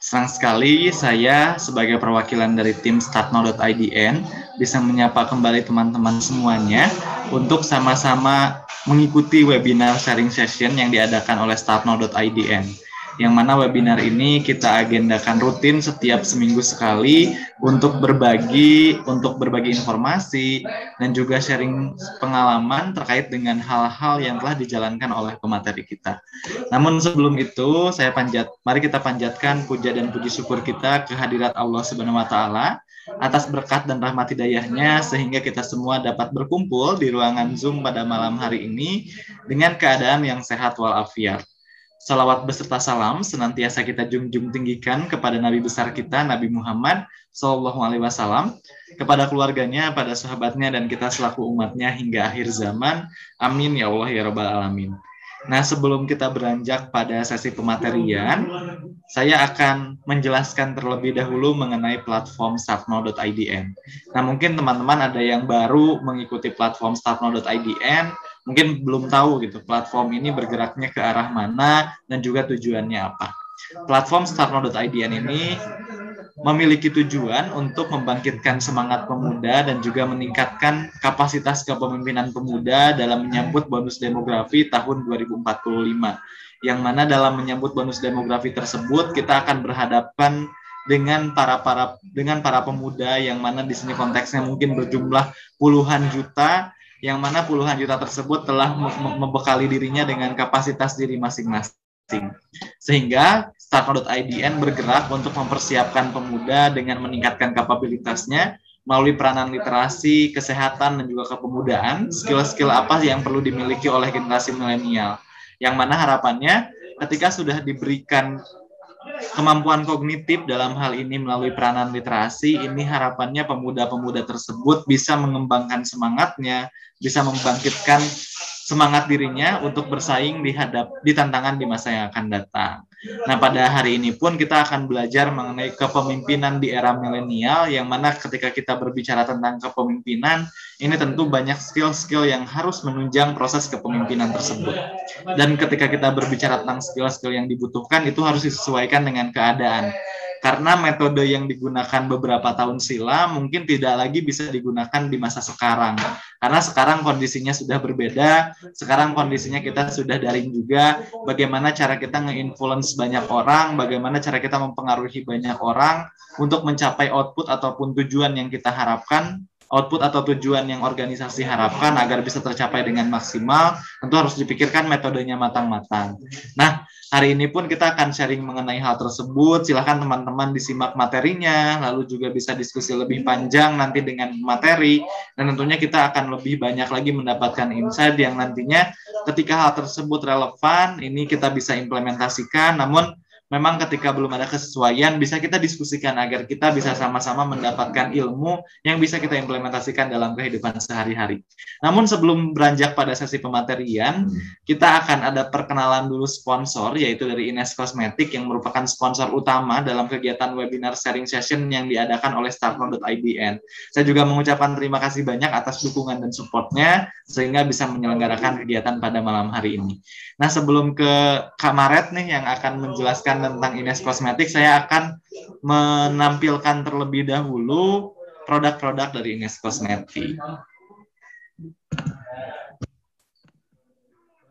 Senang sekali saya sebagai perwakilan dari tim statno.idn bisa menyapa kembali teman-teman semuanya untuk sama-sama mengikuti webinar sharing session yang diadakan oleh statno.idn yang mana webinar ini kita agendakan rutin setiap seminggu sekali untuk berbagi untuk berbagi informasi dan juga sharing pengalaman terkait dengan hal-hal yang telah dijalankan oleh pemateri kita. Namun sebelum itu saya panjat mari kita panjatkan puja dan puji syukur kita kehadirat Allah Subhanahu wa taala atas berkat dan rahmat hidayahnya sehingga kita semua dapat berkumpul di ruangan Zoom pada malam hari ini dengan keadaan yang sehat walafiat. Salawat beserta salam senantiasa kita junjung tinggikan kepada Nabi besar kita Nabi Muhammad Shallallahu Alaihi Wasallam kepada keluarganya, pada sahabatnya dan kita selaku umatnya hingga akhir zaman. Amin ya Allah ya robbal alamin. Nah sebelum kita beranjak pada sesi pematerian, saya akan menjelaskan terlebih dahulu mengenai platform startno.idn. Nah mungkin teman-teman ada yang baru mengikuti platform startno.idn mungkin belum tahu gitu platform ini bergeraknya ke arah mana dan juga tujuannya apa. Platform starno.idn ini memiliki tujuan untuk membangkitkan semangat pemuda dan juga meningkatkan kapasitas kepemimpinan pemuda dalam menyambut bonus demografi tahun 2045. Yang mana dalam menyambut bonus demografi tersebut kita akan berhadapan dengan para para dengan para pemuda yang mana di sini konteksnya mungkin berjumlah puluhan juta yang mana puluhan juta tersebut telah membekali dirinya dengan kapasitas diri masing-masing. Sehingga Starco.idn bergerak untuk mempersiapkan pemuda dengan meningkatkan kapabilitasnya melalui peranan literasi, kesehatan, dan juga kepemudaan, skill-skill apa yang perlu dimiliki oleh generasi milenial. Yang mana harapannya ketika sudah diberikan kemampuan kognitif dalam hal ini melalui peranan literasi ini harapannya pemuda-pemuda tersebut bisa mengembangkan semangatnya, bisa membangkitkan semangat dirinya untuk bersaing di dihadap di tantangan di masa yang akan datang. Nah, pada hari ini pun kita akan belajar mengenai kepemimpinan di era milenial yang mana ketika kita berbicara tentang kepemimpinan, ini tentu banyak skill-skill yang harus menunjang proses kepemimpinan tersebut. Dan ketika kita berbicara tentang skill-skill yang dibutuhkan itu harus disesuaikan dengan keadaan karena metode yang digunakan beberapa tahun silam mungkin tidak lagi bisa digunakan di masa sekarang. Karena sekarang kondisinya sudah berbeda, sekarang kondisinya kita sudah daring juga, bagaimana cara kita nge-influence banyak orang, bagaimana cara kita mempengaruhi banyak orang untuk mencapai output ataupun tujuan yang kita harapkan output atau tujuan yang organisasi harapkan agar bisa tercapai dengan maksimal, tentu harus dipikirkan metodenya matang-matang. Nah, hari ini pun kita akan sharing mengenai hal tersebut. Silahkan teman-teman disimak materinya, lalu juga bisa diskusi lebih panjang nanti dengan materi, dan tentunya kita akan lebih banyak lagi mendapatkan insight yang nantinya ketika hal tersebut relevan, ini kita bisa implementasikan, namun memang ketika belum ada kesesuaian bisa kita diskusikan agar kita bisa sama-sama mendapatkan ilmu yang bisa kita implementasikan dalam kehidupan sehari-hari. Namun sebelum beranjak pada sesi pematerian, hmm. kita akan ada perkenalan dulu sponsor yaitu dari Ines Kosmetik yang merupakan sponsor utama dalam kegiatan webinar sharing session yang diadakan oleh startno.ibn. Saya juga mengucapkan terima kasih banyak atas dukungan dan supportnya sehingga bisa menyelenggarakan kegiatan pada malam hari ini. Nah sebelum ke Kamaret nih yang akan menjelaskan tentang Ines Kosmetik, saya akan menampilkan terlebih dahulu produk-produk dari Ines Kosmetik.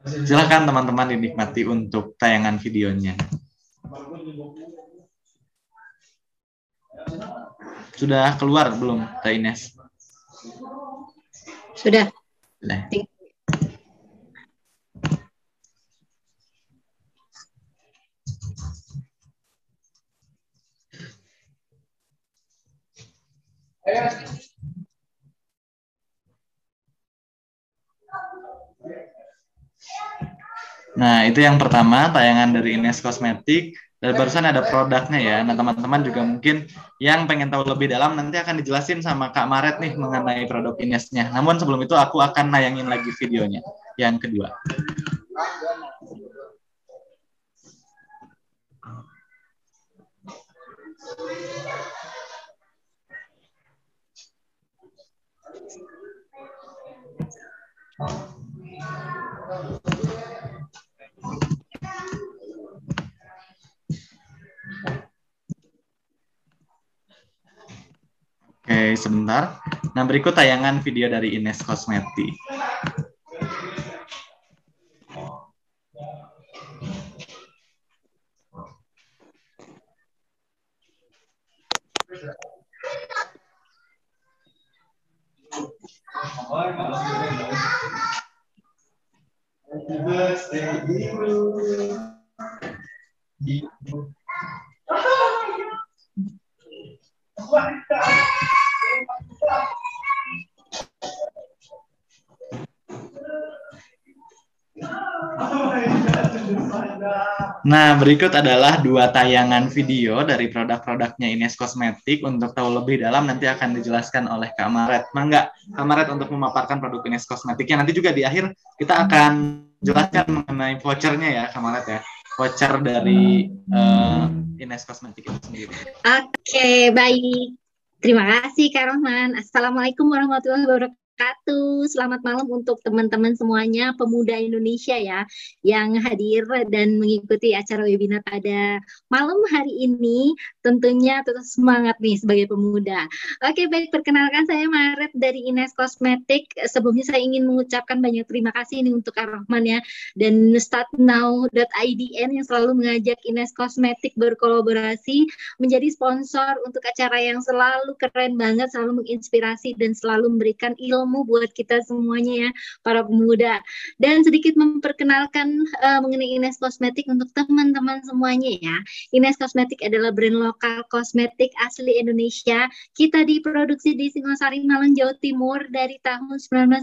Silahkan teman-teman dinikmati untuk tayangan videonya. Sudah keluar belum, Teh Ines? Sudah. Sudah. Nah, itu yang pertama tayangan dari Ines Kosmetik. Dan barusan ada produknya ya. Nah, teman-teman juga mungkin yang pengen tahu lebih dalam nanti akan dijelasin sama Kak Maret nih mengenai produk Inesnya Namun sebelum itu aku akan nayangin lagi videonya yang kedua. Thank you. Oke, sebentar. Nah, berikut tayangan video dari Ines Kosmeti. Oh, Happy birthday, Hebrew. God! Oh, my God! Oh my God! Nah, berikut adalah dua tayangan video dari produk-produknya Ines Kosmetik. Untuk tahu lebih dalam nanti akan dijelaskan oleh Kak Maret. Mangga, Kak Maret untuk memaparkan produk Ines Kosmetiknya. Nanti juga di akhir kita akan jelaskan mengenai vouchernya ya, Kak Maret ya. Voucher dari uh, Ines Kosmetik itu sendiri. Oke, okay, baik. Terima kasih Kak Rohman. Assalamualaikum warahmatullahi wabarakatuh wabarakatuh. Selamat malam untuk teman-teman semuanya pemuda Indonesia ya yang hadir dan mengikuti acara webinar pada malam hari ini. Tentunya tetap semangat nih sebagai pemuda. Oke, baik perkenalkan saya Maret dari Ines Kosmetik. Sebelumnya saya ingin mengucapkan banyak terima kasih nih untuk Rahman ya dan startnow.idn yang selalu mengajak Ines Kosmetik berkolaborasi menjadi sponsor untuk acara yang selalu keren banget, selalu menginspirasi dan selalu memberikan ilmu ilmu buat kita semuanya ya para pemuda dan sedikit memperkenalkan uh, mengenai Ines Kosmetik untuk teman-teman semuanya ya. Ines Kosmetik adalah brand lokal kosmetik asli Indonesia. Kita diproduksi di Singosari Malang Jawa Timur dari tahun 1998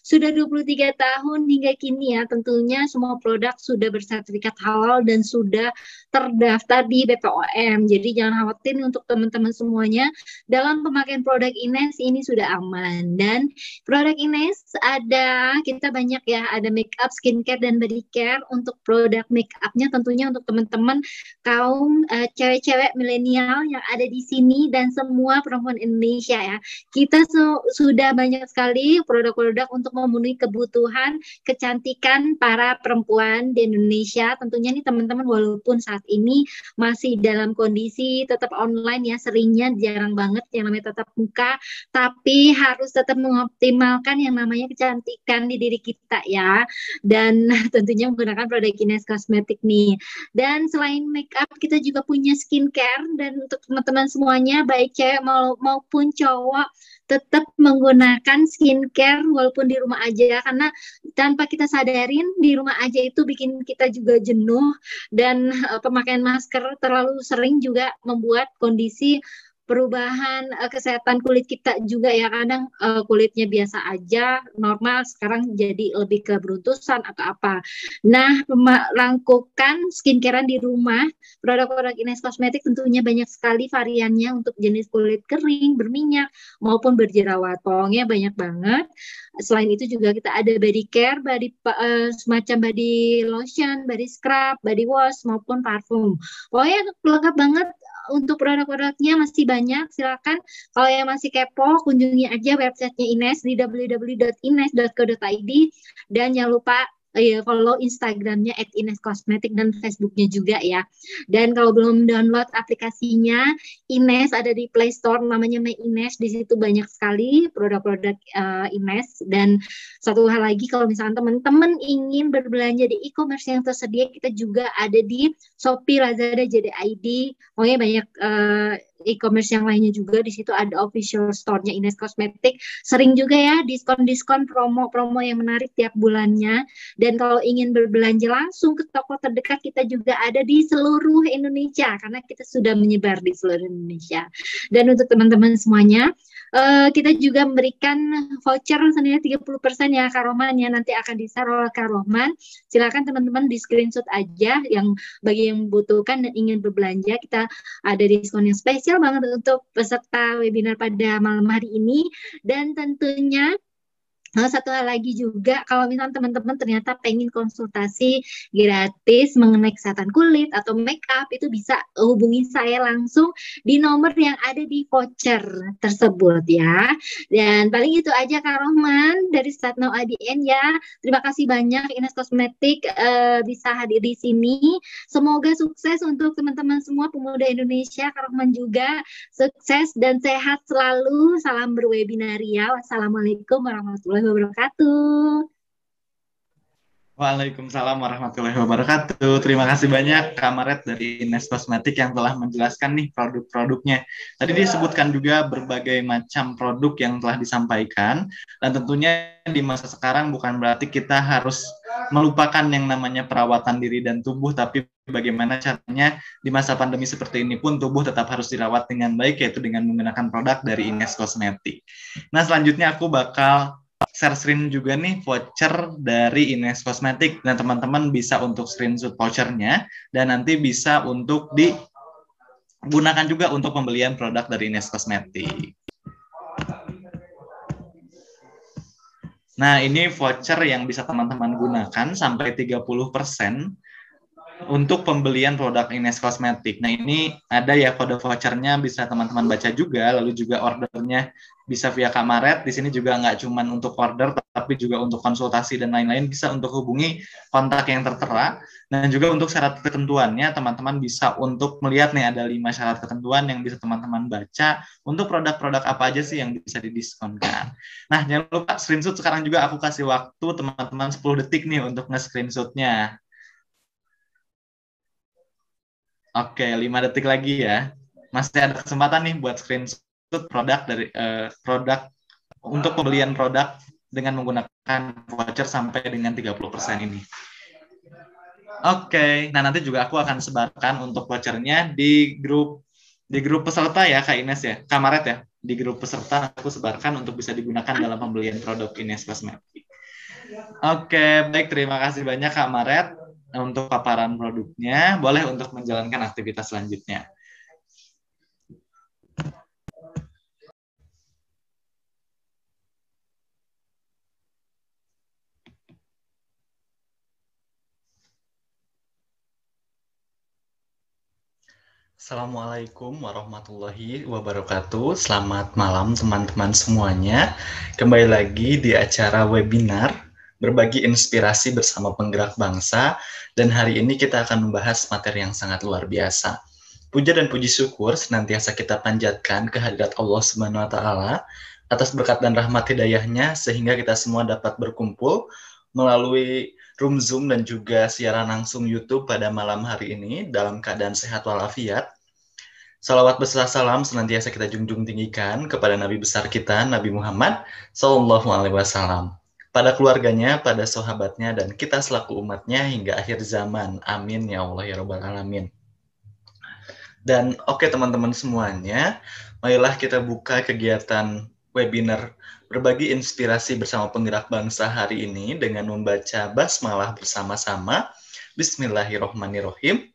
sudah 23 tahun hingga kini ya tentunya semua produk sudah bersertifikat halal dan sudah terdaftar di BPOM. Jadi jangan khawatir untuk teman-teman semuanya dalam pemakaian produk Ines ini sudah aman dan produk Ines ada kita banyak ya, ada makeup, skincare dan body care. Untuk produk makeupnya tentunya untuk teman-teman kaum uh, cewek-cewek milenial yang ada di sini dan semua perempuan Indonesia ya. Kita su sudah banyak sekali produk-produk untuk memenuhi kebutuhan kecantikan para perempuan di Indonesia. Tentunya nih teman-teman walaupun saat ini masih dalam kondisi tetap online ya seringnya jarang banget yang namanya tetap muka tapi harus tetap mengoptimalkan yang namanya kecantikan di diri kita ya. Dan tentunya menggunakan produk Kines Kosmetik nih. Dan selain make up kita juga punya skincare dan untuk teman-teman semuanya baik cewek maupun cowok tetap menggunakan skincare walaupun di rumah aja karena tanpa kita sadarin di rumah aja itu bikin kita juga jenuh dan eh, pemakaian masker terlalu sering juga membuat kondisi perubahan uh, kesehatan kulit kita juga ya kadang uh, kulitnya biasa aja normal sekarang jadi lebih ke beruntusan atau apa. Nah, melakukan skincarean di rumah. Produk-produk Ines Kosmetik tentunya banyak sekali variannya untuk jenis kulit kering, berminyak maupun berjerawat. Pokoknya banyak banget. Selain itu juga kita ada body care, body uh, semacam body lotion, body scrub, body wash maupun parfum. Pokoknya lengkap banget untuk produk-produknya masih banyak. Silakan kalau yang masih kepo kunjungi aja websitenya Ines di www.ines.co.id dan jangan lupa ya follow Instagramnya at Ines Cosmetic dan Facebooknya juga ya. Dan kalau belum download aplikasinya, Ines ada di Play Store namanya My Ines. Di situ banyak sekali produk-produk uh, Ines. Dan satu hal lagi kalau misalnya teman-teman ingin berbelanja di e-commerce yang tersedia, kita juga ada di Shopee, Lazada, JD Pokoknya banyak uh, e-commerce yang lainnya juga di situ ada official store-nya Ines Kosmetik. Sering juga ya diskon-diskon promo-promo yang menarik tiap bulannya. Dan kalau ingin berbelanja langsung ke toko terdekat kita juga ada di seluruh Indonesia karena kita sudah menyebar di seluruh Indonesia. Dan untuk teman-teman semuanya, Uh, kita juga memberikan voucher senilai 30% ya Kak Roman ya nanti akan disar oleh Kak Roman. Silakan teman-teman di screenshot aja yang bagi yang membutuhkan dan ingin berbelanja kita ada diskon yang spesial banget untuk peserta webinar pada malam hari ini dan tentunya Nah, satu hal lagi juga, kalau misalnya teman-teman ternyata pengen konsultasi gratis mengenai kesehatan kulit atau makeup, itu bisa hubungi saya langsung di nomor yang ada di voucher tersebut ya. Dan paling itu aja Kak Rohman dari Satno ADN ya. Terima kasih banyak Ines Kosmetik uh, bisa hadir di sini. Semoga sukses untuk teman-teman semua pemuda Indonesia, Kak Rohman juga sukses dan sehat selalu. Salam berwebinaria. Ya. Wassalamualaikum warahmatullahi wabarakatuh. Waalaikumsalam warahmatullahi wabarakatuh. Terima kasih banyak Kamaret dari Ines Kosmetik yang telah menjelaskan nih produk-produknya. Tadi disebutkan juga berbagai macam produk yang telah disampaikan dan tentunya di masa sekarang bukan berarti kita harus melupakan yang namanya perawatan diri dan tubuh tapi bagaimana caranya di masa pandemi seperti ini pun tubuh tetap harus dirawat dengan baik yaitu dengan menggunakan produk dari Ines Kosmetik. Nah, selanjutnya aku bakal share screen juga nih voucher dari Ines Cosmetic. Nah, teman-teman bisa untuk screenshot vouchernya dan nanti bisa untuk digunakan juga untuk pembelian produk dari Ines Cosmetic. Nah, ini voucher yang bisa teman-teman gunakan sampai 30% untuk pembelian produk Ines Kosmetik. Nah ini ada ya kode vouchernya bisa teman-teman baca juga, lalu juga ordernya bisa via Kamaret. Di sini juga nggak cuma untuk order, tapi juga untuk konsultasi dan lain-lain bisa untuk hubungi kontak yang tertera. Dan juga untuk syarat ketentuannya, teman-teman bisa untuk melihat nih ada lima syarat ketentuan yang bisa teman-teman baca untuk produk-produk apa aja sih yang bisa didiskonkan. Nah jangan lupa screenshot sekarang juga aku kasih waktu teman-teman 10 detik nih untuk nge-screenshotnya. Oke, lima detik lagi ya. Masih ada kesempatan nih buat screenshot produk dari uh, produk untuk pembelian produk dengan menggunakan voucher sampai dengan 30% ini. Oke, okay. nah nanti juga aku akan sebarkan untuk vouchernya di grup di grup peserta ya Kak Ines ya, Kamaret ya. Di grup peserta aku sebarkan untuk bisa digunakan dalam pembelian produk Ines Cosmetics. Oke, okay, baik terima kasih banyak Kak Maret untuk paparan produknya, boleh untuk menjalankan aktivitas selanjutnya. Assalamualaikum warahmatullahi wabarakatuh. Selamat malam teman-teman semuanya. Kembali lagi di acara webinar berbagi inspirasi bersama penggerak bangsa, dan hari ini kita akan membahas materi yang sangat luar biasa. Puja dan puji syukur senantiasa kita panjatkan kehadirat Allah Subhanahu wa taala atas berkat dan rahmat hidayahnya sehingga kita semua dapat berkumpul melalui room Zoom dan juga siaran langsung YouTube pada malam hari ini dalam keadaan sehat walafiat. Salawat beserta salam senantiasa kita junjung tinggikan kepada Nabi besar kita Nabi Muhammad Sallallahu Alaihi Wasallam pada keluarganya, pada sahabatnya, dan kita selaku umatnya hingga akhir zaman. Amin ya Allah ya Rabbal Alamin. Dan oke okay, teman-teman semuanya, marilah kita buka kegiatan webinar berbagi inspirasi bersama penggerak bangsa hari ini dengan membaca basmalah bersama-sama. Bismillahirrohmanirrohim.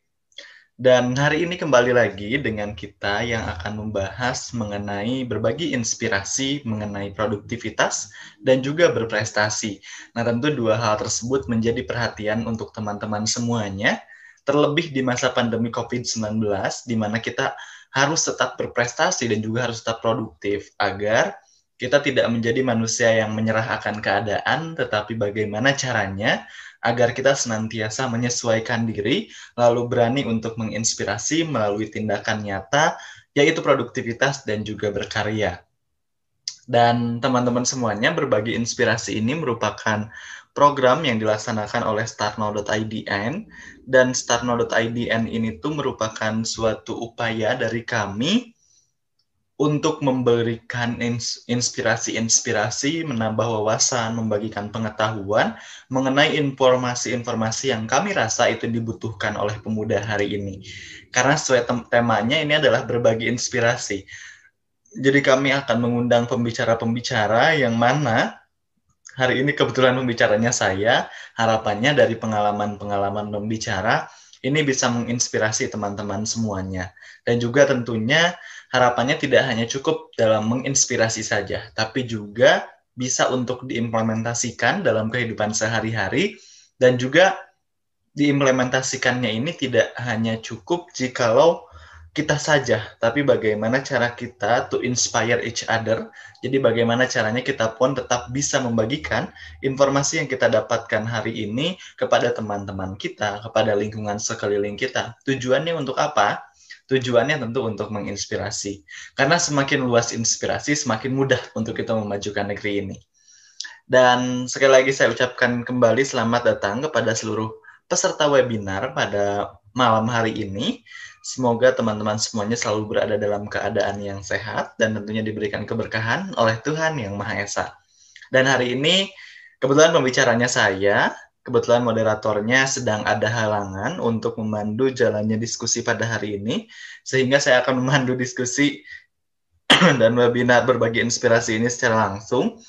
Dan hari ini kembali lagi dengan kita yang akan membahas mengenai berbagi inspirasi mengenai produktivitas dan juga berprestasi. Nah, tentu dua hal tersebut menjadi perhatian untuk teman-teman semuanya, terlebih di masa pandemi COVID-19 di mana kita harus tetap berprestasi dan juga harus tetap produktif agar kita tidak menjadi manusia yang menyerah akan keadaan, tetapi bagaimana caranya agar kita senantiasa menyesuaikan diri, lalu berani untuk menginspirasi melalui tindakan nyata, yaitu produktivitas dan juga berkarya. Dan teman-teman semuanya, berbagi inspirasi ini merupakan program yang dilaksanakan oleh Starno.idn dan Starno.idn ini tuh merupakan suatu upaya dari kami untuk memberikan inspirasi-inspirasi, menambah wawasan, membagikan pengetahuan mengenai informasi-informasi yang kami rasa itu dibutuhkan oleh pemuda hari ini. Karena sesuai temanya ini adalah berbagi inspirasi. Jadi kami akan mengundang pembicara-pembicara yang mana hari ini kebetulan pembicaranya saya, harapannya dari pengalaman-pengalaman pembicara ini bisa menginspirasi teman-teman semuanya. Dan juga tentunya harapannya tidak hanya cukup dalam menginspirasi saja, tapi juga bisa untuk diimplementasikan dalam kehidupan sehari-hari dan juga diimplementasikannya ini tidak hanya cukup jikalau kita saja, tapi bagaimana cara kita to inspire each other. Jadi bagaimana caranya kita pun tetap bisa membagikan informasi yang kita dapatkan hari ini kepada teman-teman kita, kepada lingkungan sekeliling kita. Tujuannya untuk apa? Tujuannya tentu untuk menginspirasi. Karena semakin luas inspirasi, semakin mudah untuk kita memajukan negeri ini. Dan sekali lagi saya ucapkan kembali selamat datang kepada seluruh peserta webinar pada malam hari ini. Semoga teman-teman semuanya selalu berada dalam keadaan yang sehat dan tentunya diberikan keberkahan oleh Tuhan Yang Maha Esa. Dan hari ini kebetulan pembicaranya saya, Kebetulan moderatornya sedang ada halangan untuk memandu jalannya diskusi pada hari ini, sehingga saya akan memandu diskusi dan webinar berbagi inspirasi ini secara langsung.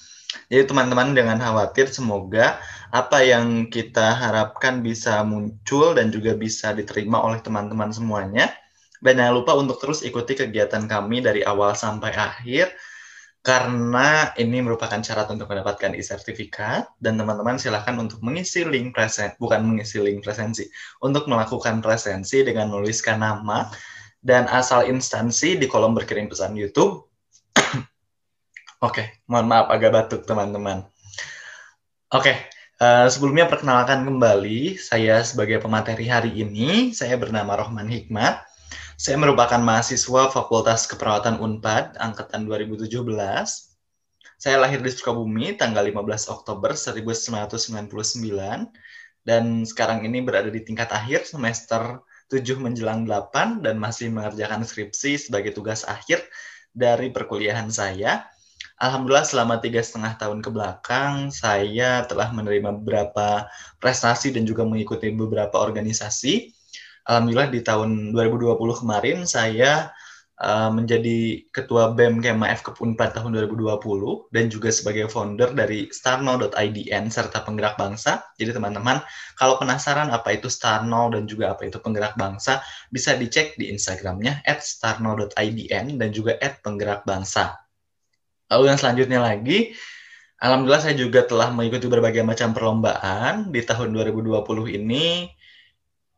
Jadi teman-teman dengan khawatir semoga apa yang kita harapkan bisa muncul dan juga bisa diterima oleh teman-teman semuanya. Dan jangan lupa untuk terus ikuti kegiatan kami dari awal sampai akhir karena ini merupakan syarat untuk mendapatkan e-sertifikat dan teman-teman silahkan untuk mengisi link presen bukan mengisi link presensi untuk melakukan presensi dengan menuliskan nama dan asal instansi di kolom berkirim pesan YouTube. Oke, okay, mohon maaf agak batuk teman-teman. Oke, okay, uh, eh, sebelumnya perkenalkan kembali saya sebagai pemateri hari ini, saya bernama Rohman Hikmat saya merupakan mahasiswa Fakultas Keperawatan UNPAD angkatan 2017. Saya lahir di Sukabumi tanggal 15 Oktober 1999 dan sekarang ini berada di tingkat akhir semester 7 menjelang 8 dan masih mengerjakan skripsi sebagai tugas akhir dari perkuliahan saya. Alhamdulillah selama tiga setengah tahun ke belakang saya telah menerima beberapa prestasi dan juga mengikuti beberapa organisasi alhamdulillah di tahun 2020 kemarin saya uh, menjadi ketua BEM Kema F pada tahun 2020 dan juga sebagai founder dari starno.idn serta penggerak bangsa. Jadi teman-teman kalau penasaran apa itu starno dan juga apa itu penggerak bangsa bisa dicek di Instagramnya at starno.idn dan juga at penggerak bangsa. Lalu yang selanjutnya lagi, Alhamdulillah saya juga telah mengikuti berbagai macam perlombaan di tahun 2020 ini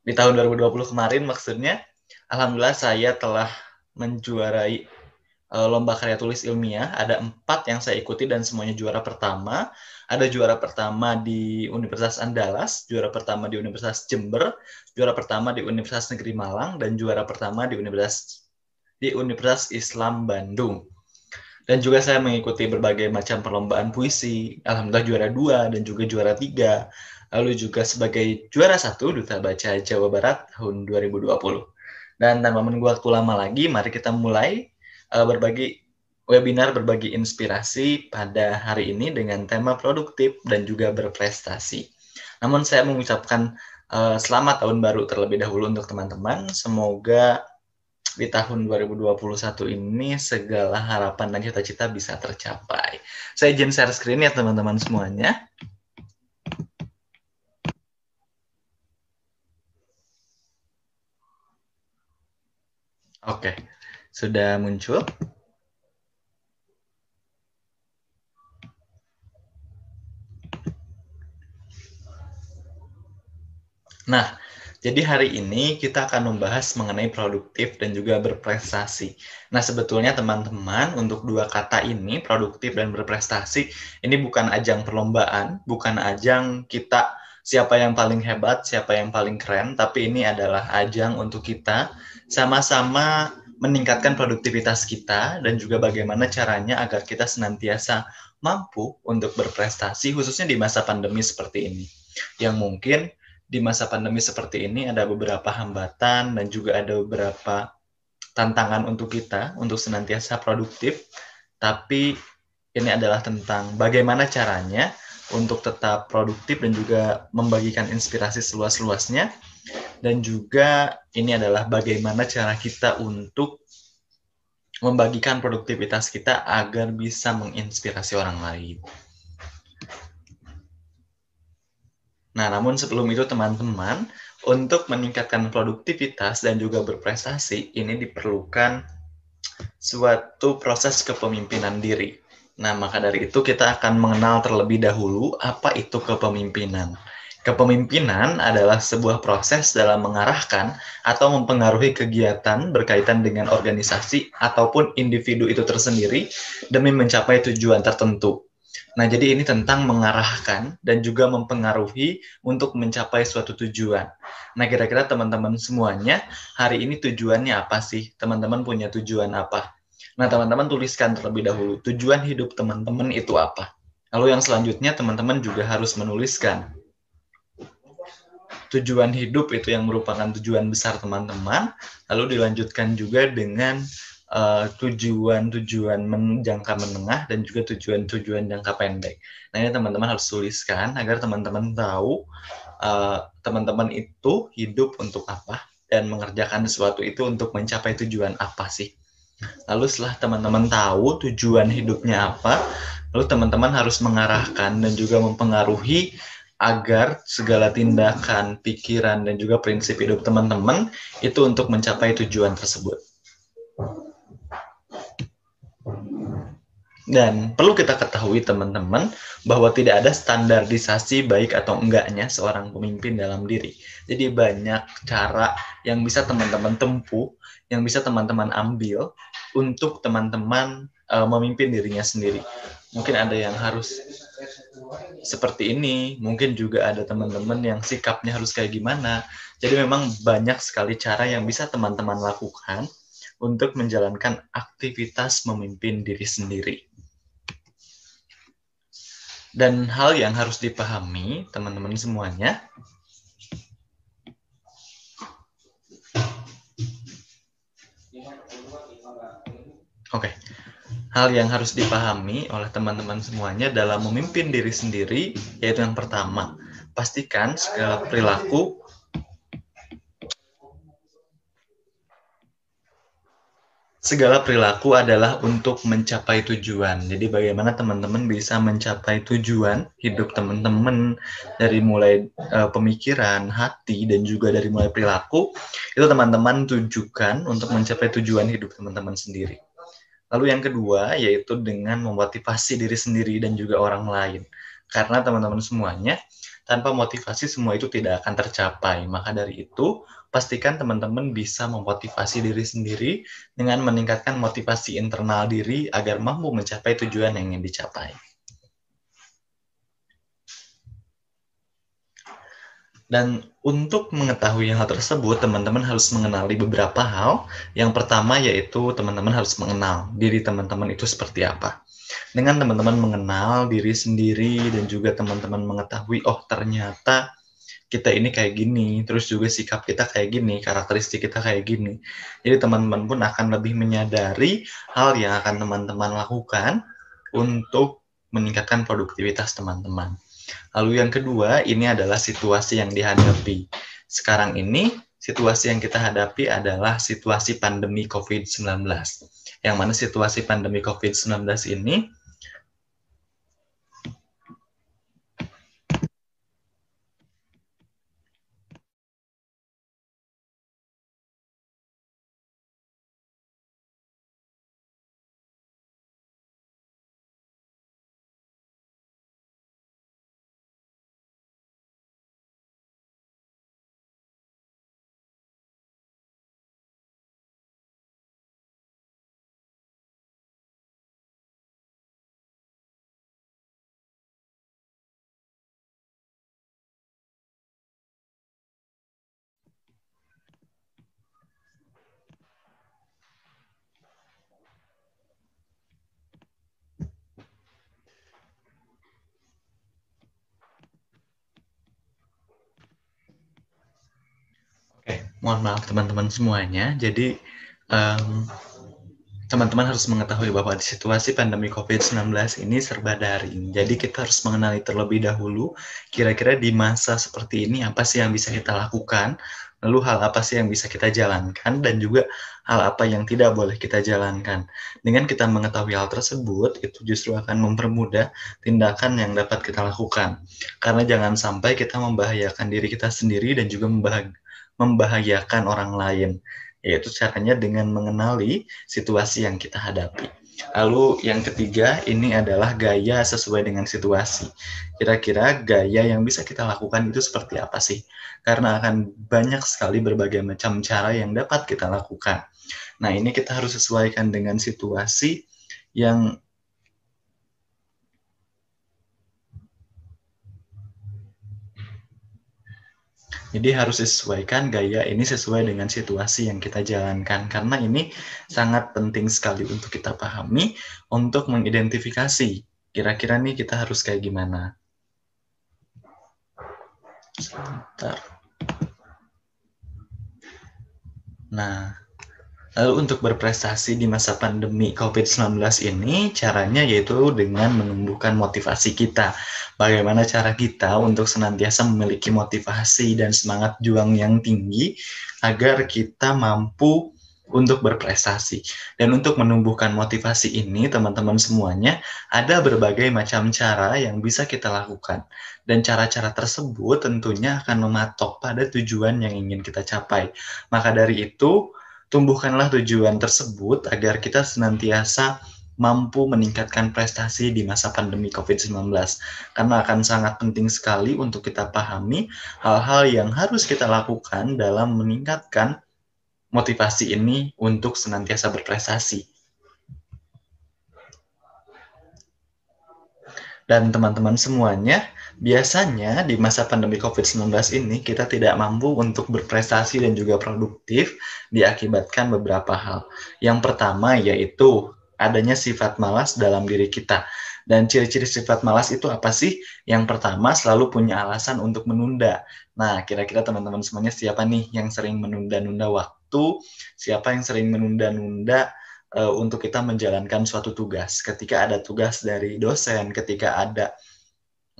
di tahun 2020 kemarin maksudnya alhamdulillah saya telah menjuarai uh, lomba karya tulis ilmiah ada empat yang saya ikuti dan semuanya juara pertama ada juara pertama di Universitas Andalas juara pertama di Universitas Jember juara pertama di Universitas Negeri Malang dan juara pertama di Universitas di Universitas Islam Bandung dan juga saya mengikuti berbagai macam perlombaan puisi alhamdulillah juara dua dan juga juara tiga lalu juga sebagai juara satu Duta Baca Jawa Barat tahun 2020. Dan tanpa menunggu waktu lama lagi, mari kita mulai uh, berbagi webinar berbagi inspirasi pada hari ini dengan tema produktif dan juga berprestasi. Namun saya mengucapkan uh, selamat tahun baru terlebih dahulu untuk teman-teman. Semoga di tahun 2021 ini segala harapan dan cita-cita bisa tercapai. Saya izin share screen ya teman-teman semuanya. Oke, okay. sudah muncul. Nah, jadi hari ini kita akan membahas mengenai produktif dan juga berprestasi. Nah, sebetulnya teman-teman untuk dua kata ini, produktif dan berprestasi, ini bukan ajang perlombaan, bukan ajang kita siapa yang paling hebat, siapa yang paling keren, tapi ini adalah ajang untuk kita sama-sama meningkatkan produktivitas kita dan juga bagaimana caranya agar kita senantiasa mampu untuk berprestasi khususnya di masa pandemi seperti ini. Yang mungkin di masa pandemi seperti ini ada beberapa hambatan dan juga ada beberapa tantangan untuk kita untuk senantiasa produktif, tapi ini adalah tentang bagaimana caranya untuk tetap produktif dan juga membagikan inspirasi seluas-luasnya. Dan juga ini adalah bagaimana cara kita untuk membagikan produktivitas kita agar bisa menginspirasi orang lain. Nah, namun sebelum itu teman-teman, untuk meningkatkan produktivitas dan juga berprestasi, ini diperlukan suatu proses kepemimpinan diri Nah, maka dari itu kita akan mengenal terlebih dahulu apa itu kepemimpinan. Kepemimpinan adalah sebuah proses dalam mengarahkan atau mempengaruhi kegiatan berkaitan dengan organisasi ataupun individu itu tersendiri demi mencapai tujuan tertentu. Nah, jadi ini tentang mengarahkan dan juga mempengaruhi untuk mencapai suatu tujuan. Nah, kira-kira teman-teman semuanya hari ini tujuannya apa sih? Teman-teman punya tujuan apa? Nah, teman-teman tuliskan terlebih dahulu tujuan hidup teman-teman itu apa. Lalu yang selanjutnya teman-teman juga harus menuliskan tujuan hidup itu yang merupakan tujuan besar teman-teman, lalu dilanjutkan juga dengan eh, tujuan-tujuan uh, men jangka menengah dan juga tujuan-tujuan jangka pendek. Nah ini teman-teman harus tuliskan agar teman-teman tahu eh, teman-teman uh, teman -teman itu hidup untuk apa dan mengerjakan sesuatu itu untuk mencapai tujuan apa sih. Lalu setelah teman-teman tahu tujuan hidupnya apa, lalu teman-teman harus mengarahkan dan juga mempengaruhi agar segala tindakan, pikiran, dan juga prinsip hidup teman-teman itu untuk mencapai tujuan tersebut. Dan perlu kita ketahui teman-teman bahwa tidak ada standarisasi baik atau enggaknya seorang pemimpin dalam diri. Jadi banyak cara yang bisa teman-teman tempuh, yang bisa teman-teman ambil untuk teman-teman uh, memimpin dirinya sendiri. Mungkin ada yang harus seperti ini, mungkin juga ada teman-teman yang sikapnya harus kayak gimana. Jadi memang banyak sekali cara yang bisa teman-teman lakukan untuk menjalankan aktivitas memimpin diri sendiri. Dan hal yang harus dipahami teman-teman semuanya, Oke. Okay. Hal yang harus dipahami oleh teman-teman semuanya dalam memimpin diri sendiri yaitu yang pertama, pastikan segala perilaku segala perilaku adalah untuk mencapai tujuan. Jadi bagaimana teman-teman bisa mencapai tujuan hidup teman-teman dari mulai uh, pemikiran, hati dan juga dari mulai perilaku itu teman-teman tunjukkan untuk mencapai tujuan hidup teman-teman sendiri. Lalu yang kedua yaitu dengan memotivasi diri sendiri dan juga orang lain. Karena teman-teman semuanya, tanpa motivasi semua itu tidak akan tercapai. Maka dari itu, pastikan teman-teman bisa memotivasi diri sendiri dengan meningkatkan motivasi internal diri agar mampu mencapai tujuan yang ingin dicapai. Dan untuk mengetahui hal tersebut, teman-teman harus mengenali beberapa hal. Yang pertama yaitu teman-teman harus mengenal diri teman-teman itu seperti apa. Dengan teman-teman mengenal diri sendiri dan juga teman-teman mengetahui, oh ternyata kita ini kayak gini, terus juga sikap kita kayak gini, karakteristik kita kayak gini. Jadi teman-teman pun akan lebih menyadari hal yang akan teman-teman lakukan untuk meningkatkan produktivitas teman-teman. Lalu yang kedua, ini adalah situasi yang dihadapi. Sekarang ini, situasi yang kita hadapi adalah situasi pandemi COVID-19. Yang mana situasi pandemi COVID-19 ini mohon maaf teman-teman semuanya. Jadi teman teman-teman harus mengetahui bahwa di situasi pandemi COVID-19 ini serba daring. Jadi kita harus mengenali terlebih dahulu kira-kira di masa seperti ini apa sih yang bisa kita lakukan, lalu hal apa sih yang bisa kita jalankan dan juga hal apa yang tidak boleh kita jalankan. Dengan kita mengetahui hal tersebut, itu justru akan mempermudah tindakan yang dapat kita lakukan. Karena jangan sampai kita membahayakan diri kita sendiri dan juga membahayakan orang lain, yaitu caranya dengan mengenali situasi yang kita hadapi. Lalu yang ketiga ini adalah gaya sesuai dengan situasi. Kira-kira gaya yang bisa kita lakukan itu seperti apa sih? Karena akan banyak sekali berbagai macam cara yang dapat kita lakukan. Nah, ini kita harus sesuaikan dengan situasi yang Jadi harus disesuaikan gaya ini sesuai dengan situasi yang kita jalankan karena ini sangat penting sekali untuk kita pahami untuk mengidentifikasi kira-kira nih kita harus kayak gimana. Sebentar. Nah, Lalu untuk berprestasi di masa pandemi COVID-19 ini caranya yaitu dengan menumbuhkan motivasi kita. Bagaimana cara kita untuk senantiasa memiliki motivasi dan semangat juang yang tinggi agar kita mampu untuk berprestasi. Dan untuk menumbuhkan motivasi ini teman-teman semuanya ada berbagai macam cara yang bisa kita lakukan. Dan cara-cara tersebut tentunya akan mematok pada tujuan yang ingin kita capai. Maka dari itu tumbuhkanlah tujuan tersebut agar kita senantiasa mampu meningkatkan prestasi di masa pandemi COVID-19 karena akan sangat penting sekali untuk kita pahami hal-hal yang harus kita lakukan dalam meningkatkan motivasi ini untuk senantiasa berprestasi. dan teman-teman semuanya, biasanya di masa pandemi COVID-19 ini kita tidak mampu untuk berprestasi dan juga produktif diakibatkan beberapa hal. Yang pertama yaitu adanya sifat malas dalam diri kita. Dan ciri-ciri sifat malas itu apa sih? Yang pertama selalu punya alasan untuk menunda. Nah, kira-kira teman-teman semuanya siapa nih yang sering menunda-nunda waktu? Siapa yang sering menunda-nunda uh, untuk kita menjalankan suatu tugas. Ketika ada tugas dari dosen, ketika ada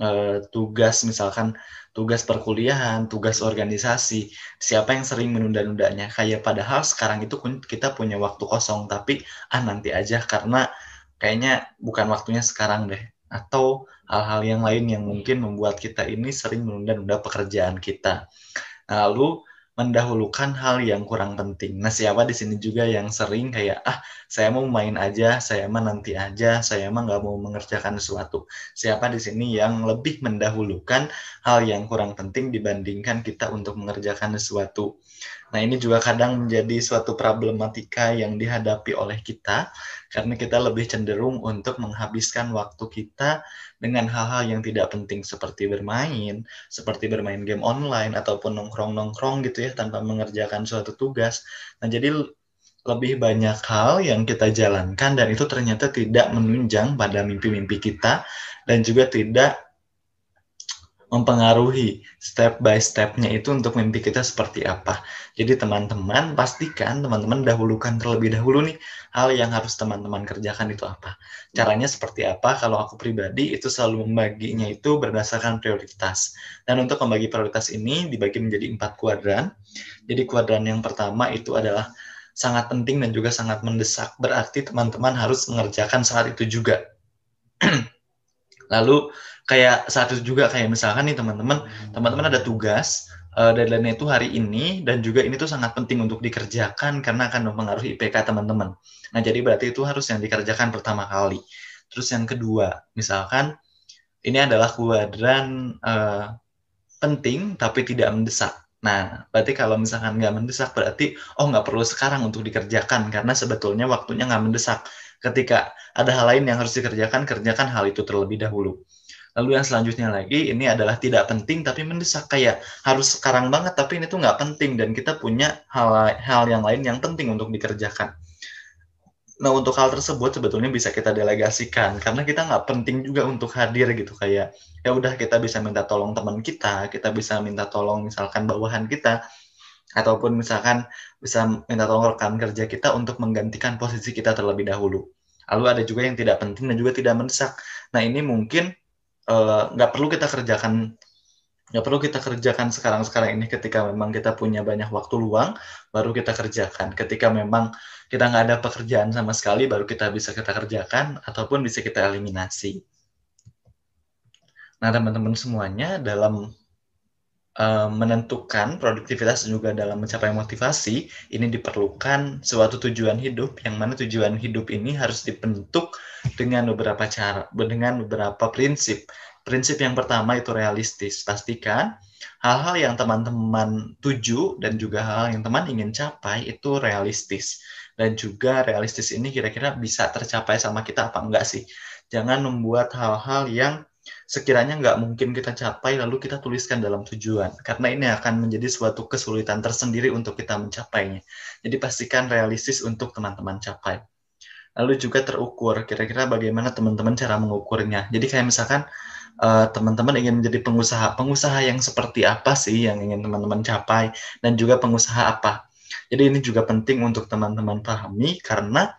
uh, tugas misalkan tugas perkuliahan, tugas organisasi, siapa yang sering menunda-nundanya? Kayak padahal sekarang itu kita punya waktu kosong, tapi ah nanti aja karena kayaknya bukan waktunya sekarang deh. Atau hal-hal yang lain yang mungkin membuat kita ini sering menunda-nunda pekerjaan kita. Nah, lalu mendahulukan hal yang kurang penting. Nah, siapa di sini juga yang sering kayak, ah, saya mau main aja, saya mah nanti aja, saya mah nggak mau mengerjakan sesuatu. Siapa di sini yang lebih mendahulukan hal yang kurang penting dibandingkan kita untuk mengerjakan sesuatu? Nah, ini juga kadang menjadi suatu problematika yang dihadapi oleh kita karena kita lebih cenderung untuk menghabiskan waktu kita dengan hal-hal yang tidak penting seperti bermain, seperti bermain game online ataupun nongkrong-nongkrong gitu ya tanpa mengerjakan suatu tugas. Nah, jadi lebih banyak hal yang kita jalankan dan itu ternyata tidak menunjang pada mimpi-mimpi kita dan juga tidak mempengaruhi step by stepnya itu untuk mimpi kita seperti apa. Jadi teman-teman pastikan teman-teman dahulukan terlebih dahulu nih hal yang harus teman-teman kerjakan itu apa. Caranya seperti apa? Kalau aku pribadi itu selalu membaginya itu berdasarkan prioritas. Dan untuk membagi prioritas ini dibagi menjadi empat kuadran. Jadi kuadran yang pertama itu adalah sangat penting dan juga sangat mendesak. Berarti teman-teman harus mengerjakan saat itu juga. Lalu kayak saat itu juga kayak misalkan nih teman-teman hmm. teman-teman ada tugas uh, eh, deadline itu hari ini dan juga ini tuh sangat penting untuk dikerjakan karena akan mempengaruhi IPK teman-teman nah jadi berarti itu harus yang dikerjakan pertama kali terus yang kedua misalkan ini adalah kuadran uh, penting tapi tidak mendesak Nah, berarti kalau misalkan nggak mendesak, berarti oh nggak perlu sekarang untuk dikerjakan karena sebetulnya waktunya nggak mendesak. Ketika ada hal lain yang harus dikerjakan, kerjakan hal itu terlebih dahulu. Lalu yang selanjutnya lagi, ini adalah tidak penting tapi mendesak. Kayak harus sekarang banget tapi ini tuh nggak penting dan kita punya hal, hal yang lain yang penting untuk dikerjakan. Nah untuk hal tersebut sebetulnya bisa kita delegasikan karena kita nggak penting juga untuk hadir gitu kayak ya udah kita bisa minta tolong teman kita, kita bisa minta tolong misalkan bawahan kita ataupun misalkan bisa minta tolong rekan kerja kita untuk menggantikan posisi kita terlebih dahulu. Lalu ada juga yang tidak penting dan juga tidak mendesak. Nah ini mungkin Eh, nggak uh, perlu kita kerjakan nggak perlu kita kerjakan sekarang-sekarang ini ketika memang kita punya banyak waktu luang baru kita kerjakan ketika memang kita nggak ada pekerjaan sama sekali baru kita bisa kita kerjakan ataupun bisa kita eliminasi nah teman-teman semuanya dalam Eh, menentukan produktivitas juga dalam mencapai motivasi ini diperlukan suatu tujuan hidup yang mana tujuan hidup ini harus dibentuk dengan beberapa cara dengan beberapa prinsip prinsip yang pertama itu realistis pastikan hal-hal yang teman-teman tuju dan juga hal-hal yang teman ingin capai itu realistis dan juga realistis ini kira-kira bisa tercapai sama kita apa enggak sih jangan membuat hal-hal yang sekiranya nggak mungkin kita capai lalu kita tuliskan dalam tujuan karena ini akan menjadi suatu kesulitan tersendiri untuk kita mencapainya jadi pastikan realistis untuk teman-teman capai lalu juga terukur kira-kira bagaimana teman-teman cara mengukurnya jadi kayak misalkan eh, teman-teman ingin menjadi pengusaha pengusaha yang seperti apa sih yang ingin teman-teman capai dan juga pengusaha apa jadi ini juga penting untuk teman-teman pahami karena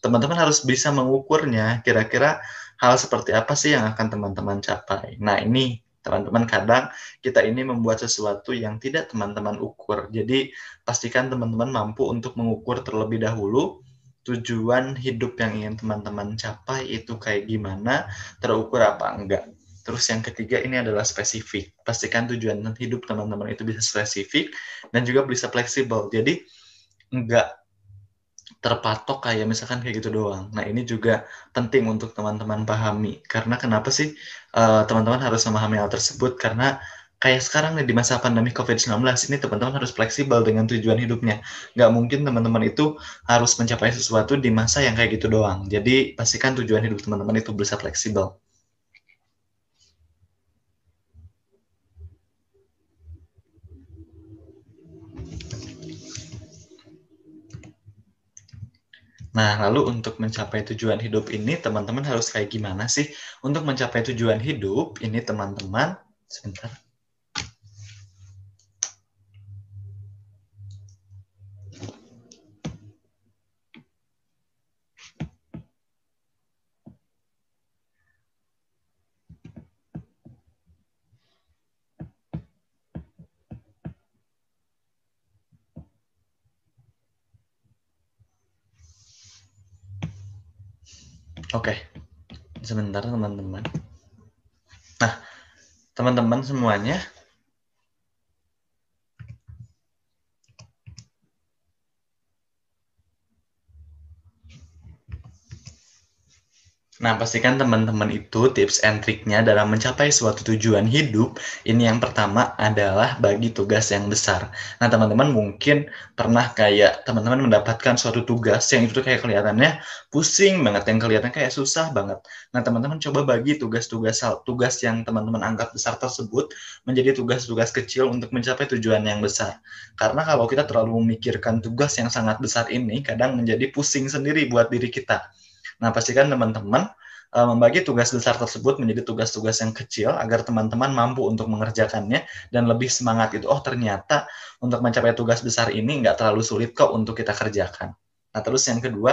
teman-teman harus bisa mengukurnya kira-kira hal seperti apa sih yang akan teman-teman capai. Nah, ini teman-teman kadang kita ini membuat sesuatu yang tidak teman-teman ukur. Jadi pastikan teman-teman mampu untuk mengukur terlebih dahulu tujuan hidup yang ingin teman-teman capai itu kayak gimana, terukur apa enggak. Terus yang ketiga ini adalah spesifik. Pastikan tujuan hidup teman-teman itu bisa spesifik dan juga bisa fleksibel. Jadi enggak terpatok kayak misalkan kayak gitu doang. Nah ini juga penting untuk teman-teman pahami karena kenapa sih eh, teman-teman uh, harus memahami hal tersebut karena kayak sekarang nih di masa pandemi COVID-19 ini teman-teman harus fleksibel dengan tujuan hidupnya. Nggak mungkin teman-teman itu harus mencapai sesuatu di masa yang kayak gitu doang. Jadi pastikan tujuan hidup teman-teman itu bisa fleksibel. Nah, lalu untuk mencapai tujuan hidup ini, teman-teman harus kayak gimana sih? Untuk mencapai tujuan hidup ini, teman-teman, sebentar. Oke, okay. sebentar teman-teman. Nah, teman-teman semuanya, Nah, pastikan teman-teman itu tips and triknya dalam mencapai suatu tujuan hidup. Ini yang pertama adalah bagi tugas yang besar. Nah, teman-teman mungkin pernah kayak teman-teman mendapatkan suatu tugas yang itu kayak kelihatannya pusing banget, yang kelihatannya kayak susah banget. Nah, teman-teman coba bagi tugas-tugas tugas yang teman-teman anggap besar tersebut menjadi tugas-tugas kecil untuk mencapai tujuan yang besar. Karena kalau kita terlalu memikirkan tugas yang sangat besar ini, kadang menjadi pusing sendiri buat diri kita. Nah, pastikan teman-teman uh, membagi tugas besar tersebut menjadi tugas-tugas yang kecil agar teman-teman mampu untuk mengerjakannya dan lebih semangat itu. Oh, ternyata untuk mencapai tugas besar ini nggak terlalu sulit kok untuk kita kerjakan. Nah, terus yang kedua,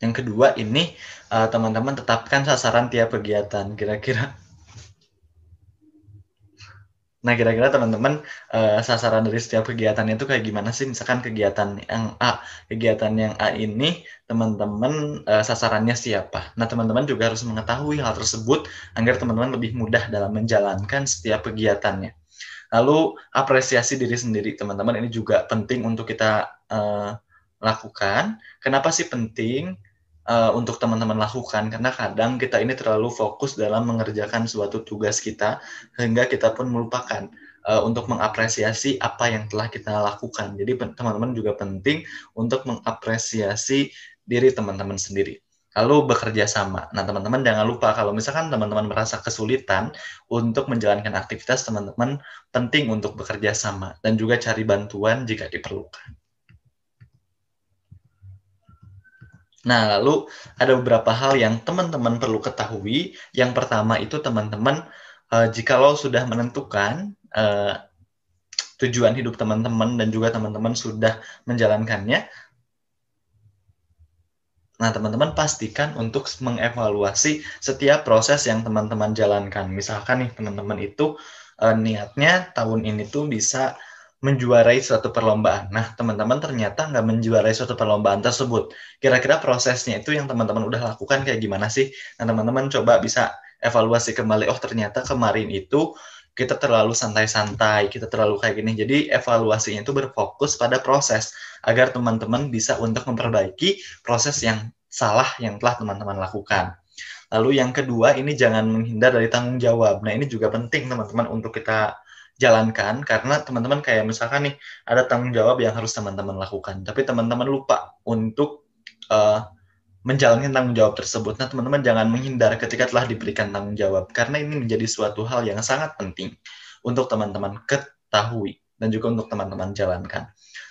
yang kedua ini eh, teman-teman uh, teman -teman tetapkan sasaran tiap kegiatan. Kira-kira Nah, kira-kira teman-teman uh, sasaran dari setiap kegiatan itu kayak gimana sih? Misalkan kegiatan yang A, kegiatan yang A ini teman-teman uh, sasarannya siapa? Nah, teman-teman juga harus mengetahui hal tersebut agar teman-teman lebih mudah dalam menjalankan setiap kegiatannya. Lalu apresiasi diri sendiri, teman-teman ini juga penting untuk kita uh, lakukan. Kenapa sih penting? uh, untuk teman-teman lakukan karena kadang kita ini terlalu fokus dalam mengerjakan suatu tugas kita sehingga kita pun melupakan uh, untuk mengapresiasi apa yang telah kita lakukan. Jadi teman-teman juga penting untuk mengapresiasi diri teman-teman sendiri. Lalu bekerja sama. Nah, teman-teman jangan lupa kalau misalkan teman-teman merasa kesulitan untuk menjalankan aktivitas teman-teman penting untuk bekerja sama dan juga cari bantuan jika diperlukan. Nah, lalu ada beberapa hal yang teman-teman perlu ketahui. Yang pertama itu teman-teman uh, eh, lo sudah menentukan uh, tujuan hidup teman-teman dan juga teman-teman sudah menjalankannya. Nah, teman-teman pastikan untuk mengevaluasi setiap proses yang teman-teman jalankan. Misalkan nih teman-teman itu eh, niatnya tahun ini tuh bisa menjuarai suatu perlombaan. Nah, teman-teman ternyata nggak menjuarai suatu perlombaan tersebut. Kira-kira prosesnya itu yang teman-teman udah lakukan kayak gimana sih? Nah, teman-teman coba bisa evaluasi kembali. Oh, ternyata kemarin itu kita terlalu santai-santai, kita terlalu kayak gini. Jadi evaluasinya itu berfokus pada proses agar teman-teman bisa untuk memperbaiki proses yang salah yang telah teman-teman lakukan. Lalu yang kedua ini jangan menghindar dari tanggung jawab. Nah, ini juga penting teman-teman untuk kita jalankan karena teman-teman kayak misalkan nih ada tanggung jawab yang harus teman-teman lakukan tapi teman-teman lupa untuk uh, eh, menjalankan tanggung jawab tersebut. Nah, teman-teman jangan menghindar ketika telah diberikan tanggung jawab karena ini menjadi suatu hal yang sangat penting untuk teman-teman ketahui dan juga untuk teman-teman jalankan.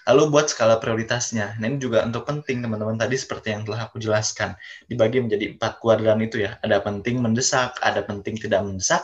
Lalu buat skala prioritasnya. Nah, ini juga untuk penting teman-teman tadi seperti yang telah aku jelaskan. Dibagi menjadi empat kuadran itu ya. Ada penting mendesak, ada penting tidak mendesak,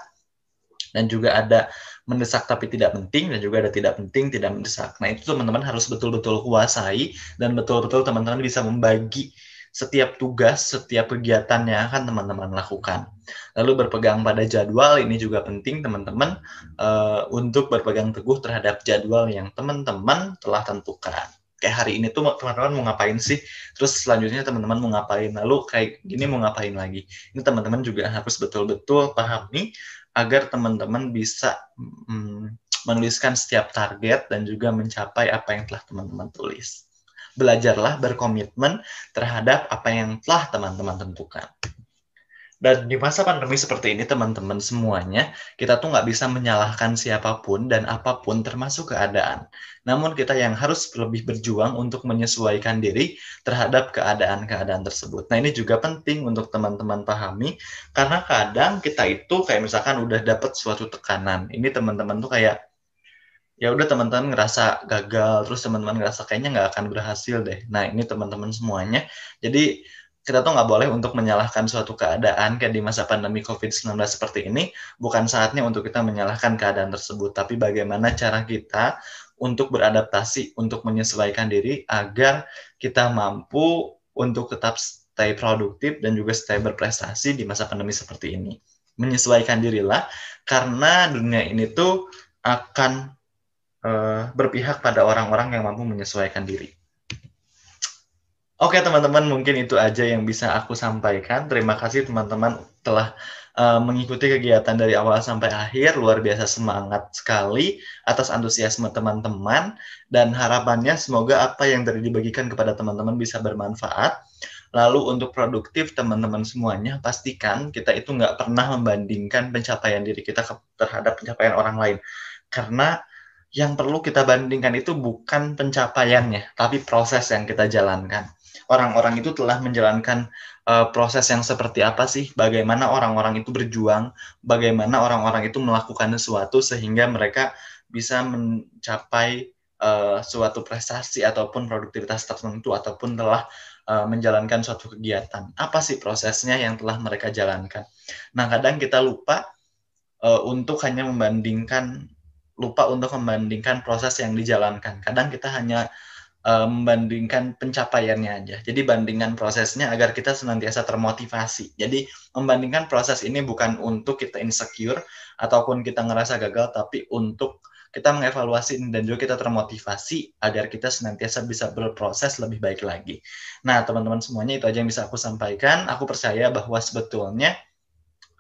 dan juga ada mendesak tapi tidak penting dan juga ada tidak penting tidak mendesak nah itu teman-teman harus betul-betul kuasai dan betul-betul teman-teman bisa membagi setiap tugas, setiap kegiatan yang akan teman-teman lakukan. Lalu berpegang pada jadwal ini juga penting teman-teman uh, untuk berpegang teguh terhadap jadwal yang teman-teman telah tentukan. Kayak hari ini tuh teman-teman mau ngapain sih? Terus selanjutnya teman-teman mau ngapain? Lalu kayak gini mau ngapain lagi? Ini teman-teman juga harus betul-betul pahami agar teman-teman bisa mm, menuliskan setiap target dan juga mencapai apa yang telah teman-teman tulis. Belajarlah berkomitmen terhadap apa yang telah teman-teman tentukan. Dan di masa pandemi seperti ini, teman-teman semuanya, kita tuh nggak bisa menyalahkan siapapun dan apapun termasuk keadaan. Namun kita yang harus lebih berjuang untuk menyesuaikan diri terhadap keadaan-keadaan tersebut. Nah ini juga penting untuk teman-teman pahami, karena kadang kita itu kayak misalkan udah dapat suatu tekanan. Ini teman-teman tuh kayak, ya udah teman-teman ngerasa gagal, terus teman-teman ngerasa kayaknya nggak akan berhasil deh. Nah ini teman-teman semuanya. Jadi kita tuh nggak boleh untuk menyalahkan suatu keadaan kayak di masa pandemi COVID-19 seperti ini, bukan saatnya untuk kita menyalahkan keadaan tersebut, tapi bagaimana cara kita untuk beradaptasi, untuk menyesuaikan diri agar kita mampu untuk tetap stay produktif dan juga stay berprestasi di masa pandemi seperti ini. Menyesuaikan dirilah karena dunia ini tuh akan uh, berpihak pada orang-orang yang mampu menyesuaikan diri. Oke teman-teman, mungkin itu aja yang bisa aku sampaikan. Terima kasih teman-teman telah uh, mengikuti kegiatan dari awal sampai akhir. Luar biasa semangat sekali atas antusiasme teman-teman dan harapannya semoga apa yang tadi dibagikan kepada teman-teman bisa bermanfaat. Lalu untuk produktif teman-teman semuanya, pastikan kita itu nggak pernah membandingkan pencapaian diri kita terhadap pencapaian orang lain. Karena yang perlu kita bandingkan itu bukan pencapaiannya, tapi proses yang kita jalankan orang-orang itu telah menjalankan uh, proses yang seperti apa sih, bagaimana orang-orang itu berjuang, bagaimana orang-orang itu melakukan sesuatu sehingga mereka bisa mencapai uh, suatu prestasi ataupun produktivitas tertentu ataupun telah uh, menjalankan suatu kegiatan. Apa sih prosesnya yang telah mereka jalankan? Nah, kadang kita lupa uh, untuk hanya membandingkan lupa untuk membandingkan proses yang dijalankan. Kadang kita hanya Eh, membandingkan pencapaiannya aja. Jadi bandingkan prosesnya agar kita senantiasa termotivasi. Jadi membandingkan proses ini bukan untuk kita insecure ataupun kita ngerasa gagal, tapi untuk kita mengevaluasi dan juga kita termotivasi agar kita senantiasa bisa berproses lebih baik lagi. Nah, teman-teman semuanya itu aja yang bisa aku sampaikan. Aku percaya bahwa sebetulnya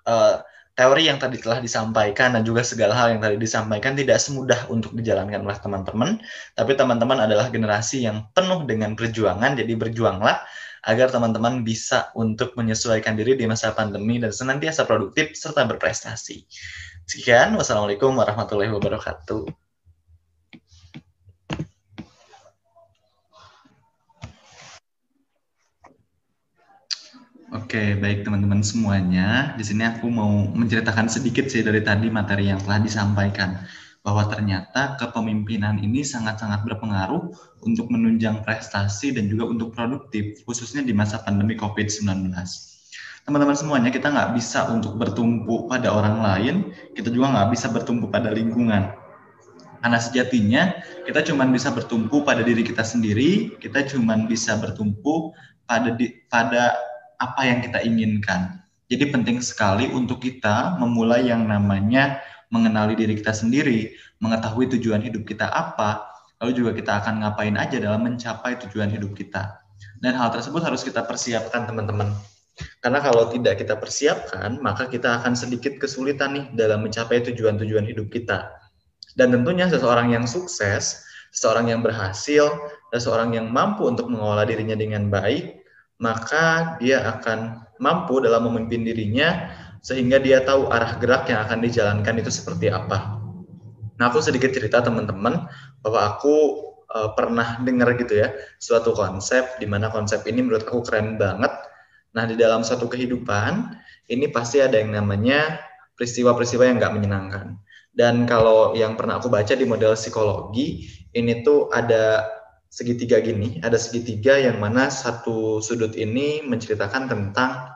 uh, teori yang tadi telah disampaikan dan juga segala hal yang tadi disampaikan tidak semudah untuk dijalankan oleh teman-teman, tapi teman-teman adalah generasi yang penuh dengan perjuangan, jadi berjuanglah agar teman-teman bisa untuk menyesuaikan diri di masa pandemi dan senantiasa produktif serta berprestasi. Sekian, wassalamualaikum warahmatullahi wabarakatuh. Oke, baik teman-teman semuanya. Di sini aku mau menceritakan sedikit sih dari tadi materi yang telah disampaikan bahwa ternyata kepemimpinan ini sangat-sangat berpengaruh untuk menunjang prestasi dan juga untuk produktif khususnya di masa pandemi COVID-19. Teman-teman semuanya kita nggak bisa untuk bertumpu pada orang lain, kita juga nggak bisa bertumpu pada lingkungan. Karena sejatinya kita cuma bisa bertumpu pada diri kita sendiri, kita cuma bisa bertumpu pada di, pada apa yang kita inginkan. Jadi penting sekali untuk kita memulai yang namanya mengenali diri kita sendiri, mengetahui tujuan hidup kita apa, lalu juga kita akan ngapain aja dalam mencapai tujuan hidup kita. Dan hal tersebut harus kita persiapkan teman-teman. Karena kalau tidak kita persiapkan, maka kita akan sedikit kesulitan nih dalam mencapai tujuan-tujuan hidup kita. Dan tentunya seseorang yang sukses, seseorang yang berhasil, seseorang yang mampu untuk mengelola dirinya dengan baik, maka dia akan mampu dalam memimpin dirinya sehingga dia tahu arah gerak yang akan dijalankan itu seperti apa. Nah, aku sedikit cerita teman-teman bahwa aku e, pernah dengar gitu ya suatu konsep di mana konsep ini menurut aku keren banget. Nah, di dalam satu kehidupan ini pasti ada yang namanya peristiwa-peristiwa yang nggak menyenangkan. Dan kalau yang pernah aku baca di model psikologi, ini tuh ada segitiga gini, ada segitiga yang mana satu sudut ini menceritakan tentang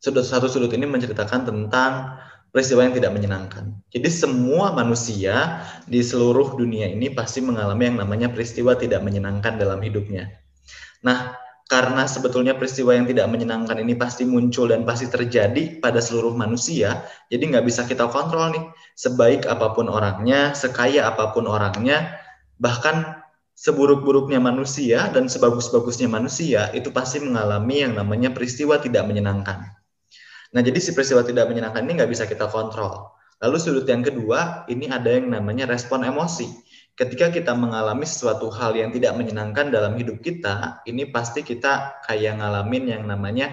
sudut satu sudut ini menceritakan tentang peristiwa yang tidak menyenangkan. Jadi semua manusia di seluruh dunia ini pasti mengalami yang namanya peristiwa tidak menyenangkan dalam hidupnya. Nah, karena sebetulnya peristiwa yang tidak menyenangkan ini pasti muncul dan pasti terjadi pada seluruh manusia, jadi nggak bisa kita kontrol nih. Sebaik apapun orangnya, sekaya apapun orangnya, bahkan seburuk-buruknya manusia dan sebagus-bagusnya manusia itu pasti mengalami yang namanya peristiwa tidak menyenangkan. Nah, jadi si peristiwa tidak menyenangkan ini nggak bisa kita kontrol. Lalu sudut yang kedua, ini ada yang namanya respon emosi. Ketika kita mengalami sesuatu hal yang tidak menyenangkan dalam hidup kita, ini pasti kita kayak ngalamin yang namanya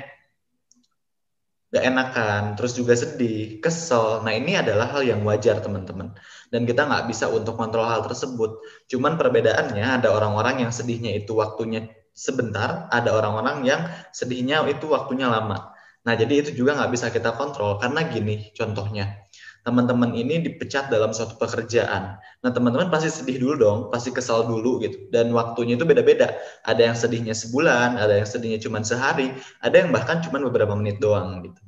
gak enakan, terus juga sedih, kesel. Nah ini adalah hal yang wajar teman-teman. Dan kita nggak bisa untuk kontrol hal tersebut. Cuman perbedaannya ada orang-orang yang sedihnya itu waktunya sebentar, ada orang-orang yang sedihnya itu waktunya lama. Nah jadi itu juga nggak bisa kita kontrol karena gini contohnya teman-teman ini dipecat dalam suatu pekerjaan. Nah, teman-teman pasti sedih dulu dong, pasti kesal dulu gitu. Dan waktunya itu beda-beda. Ada yang sedihnya sebulan, ada yang sedihnya cuma sehari, ada yang bahkan cuma beberapa menit doang gitu.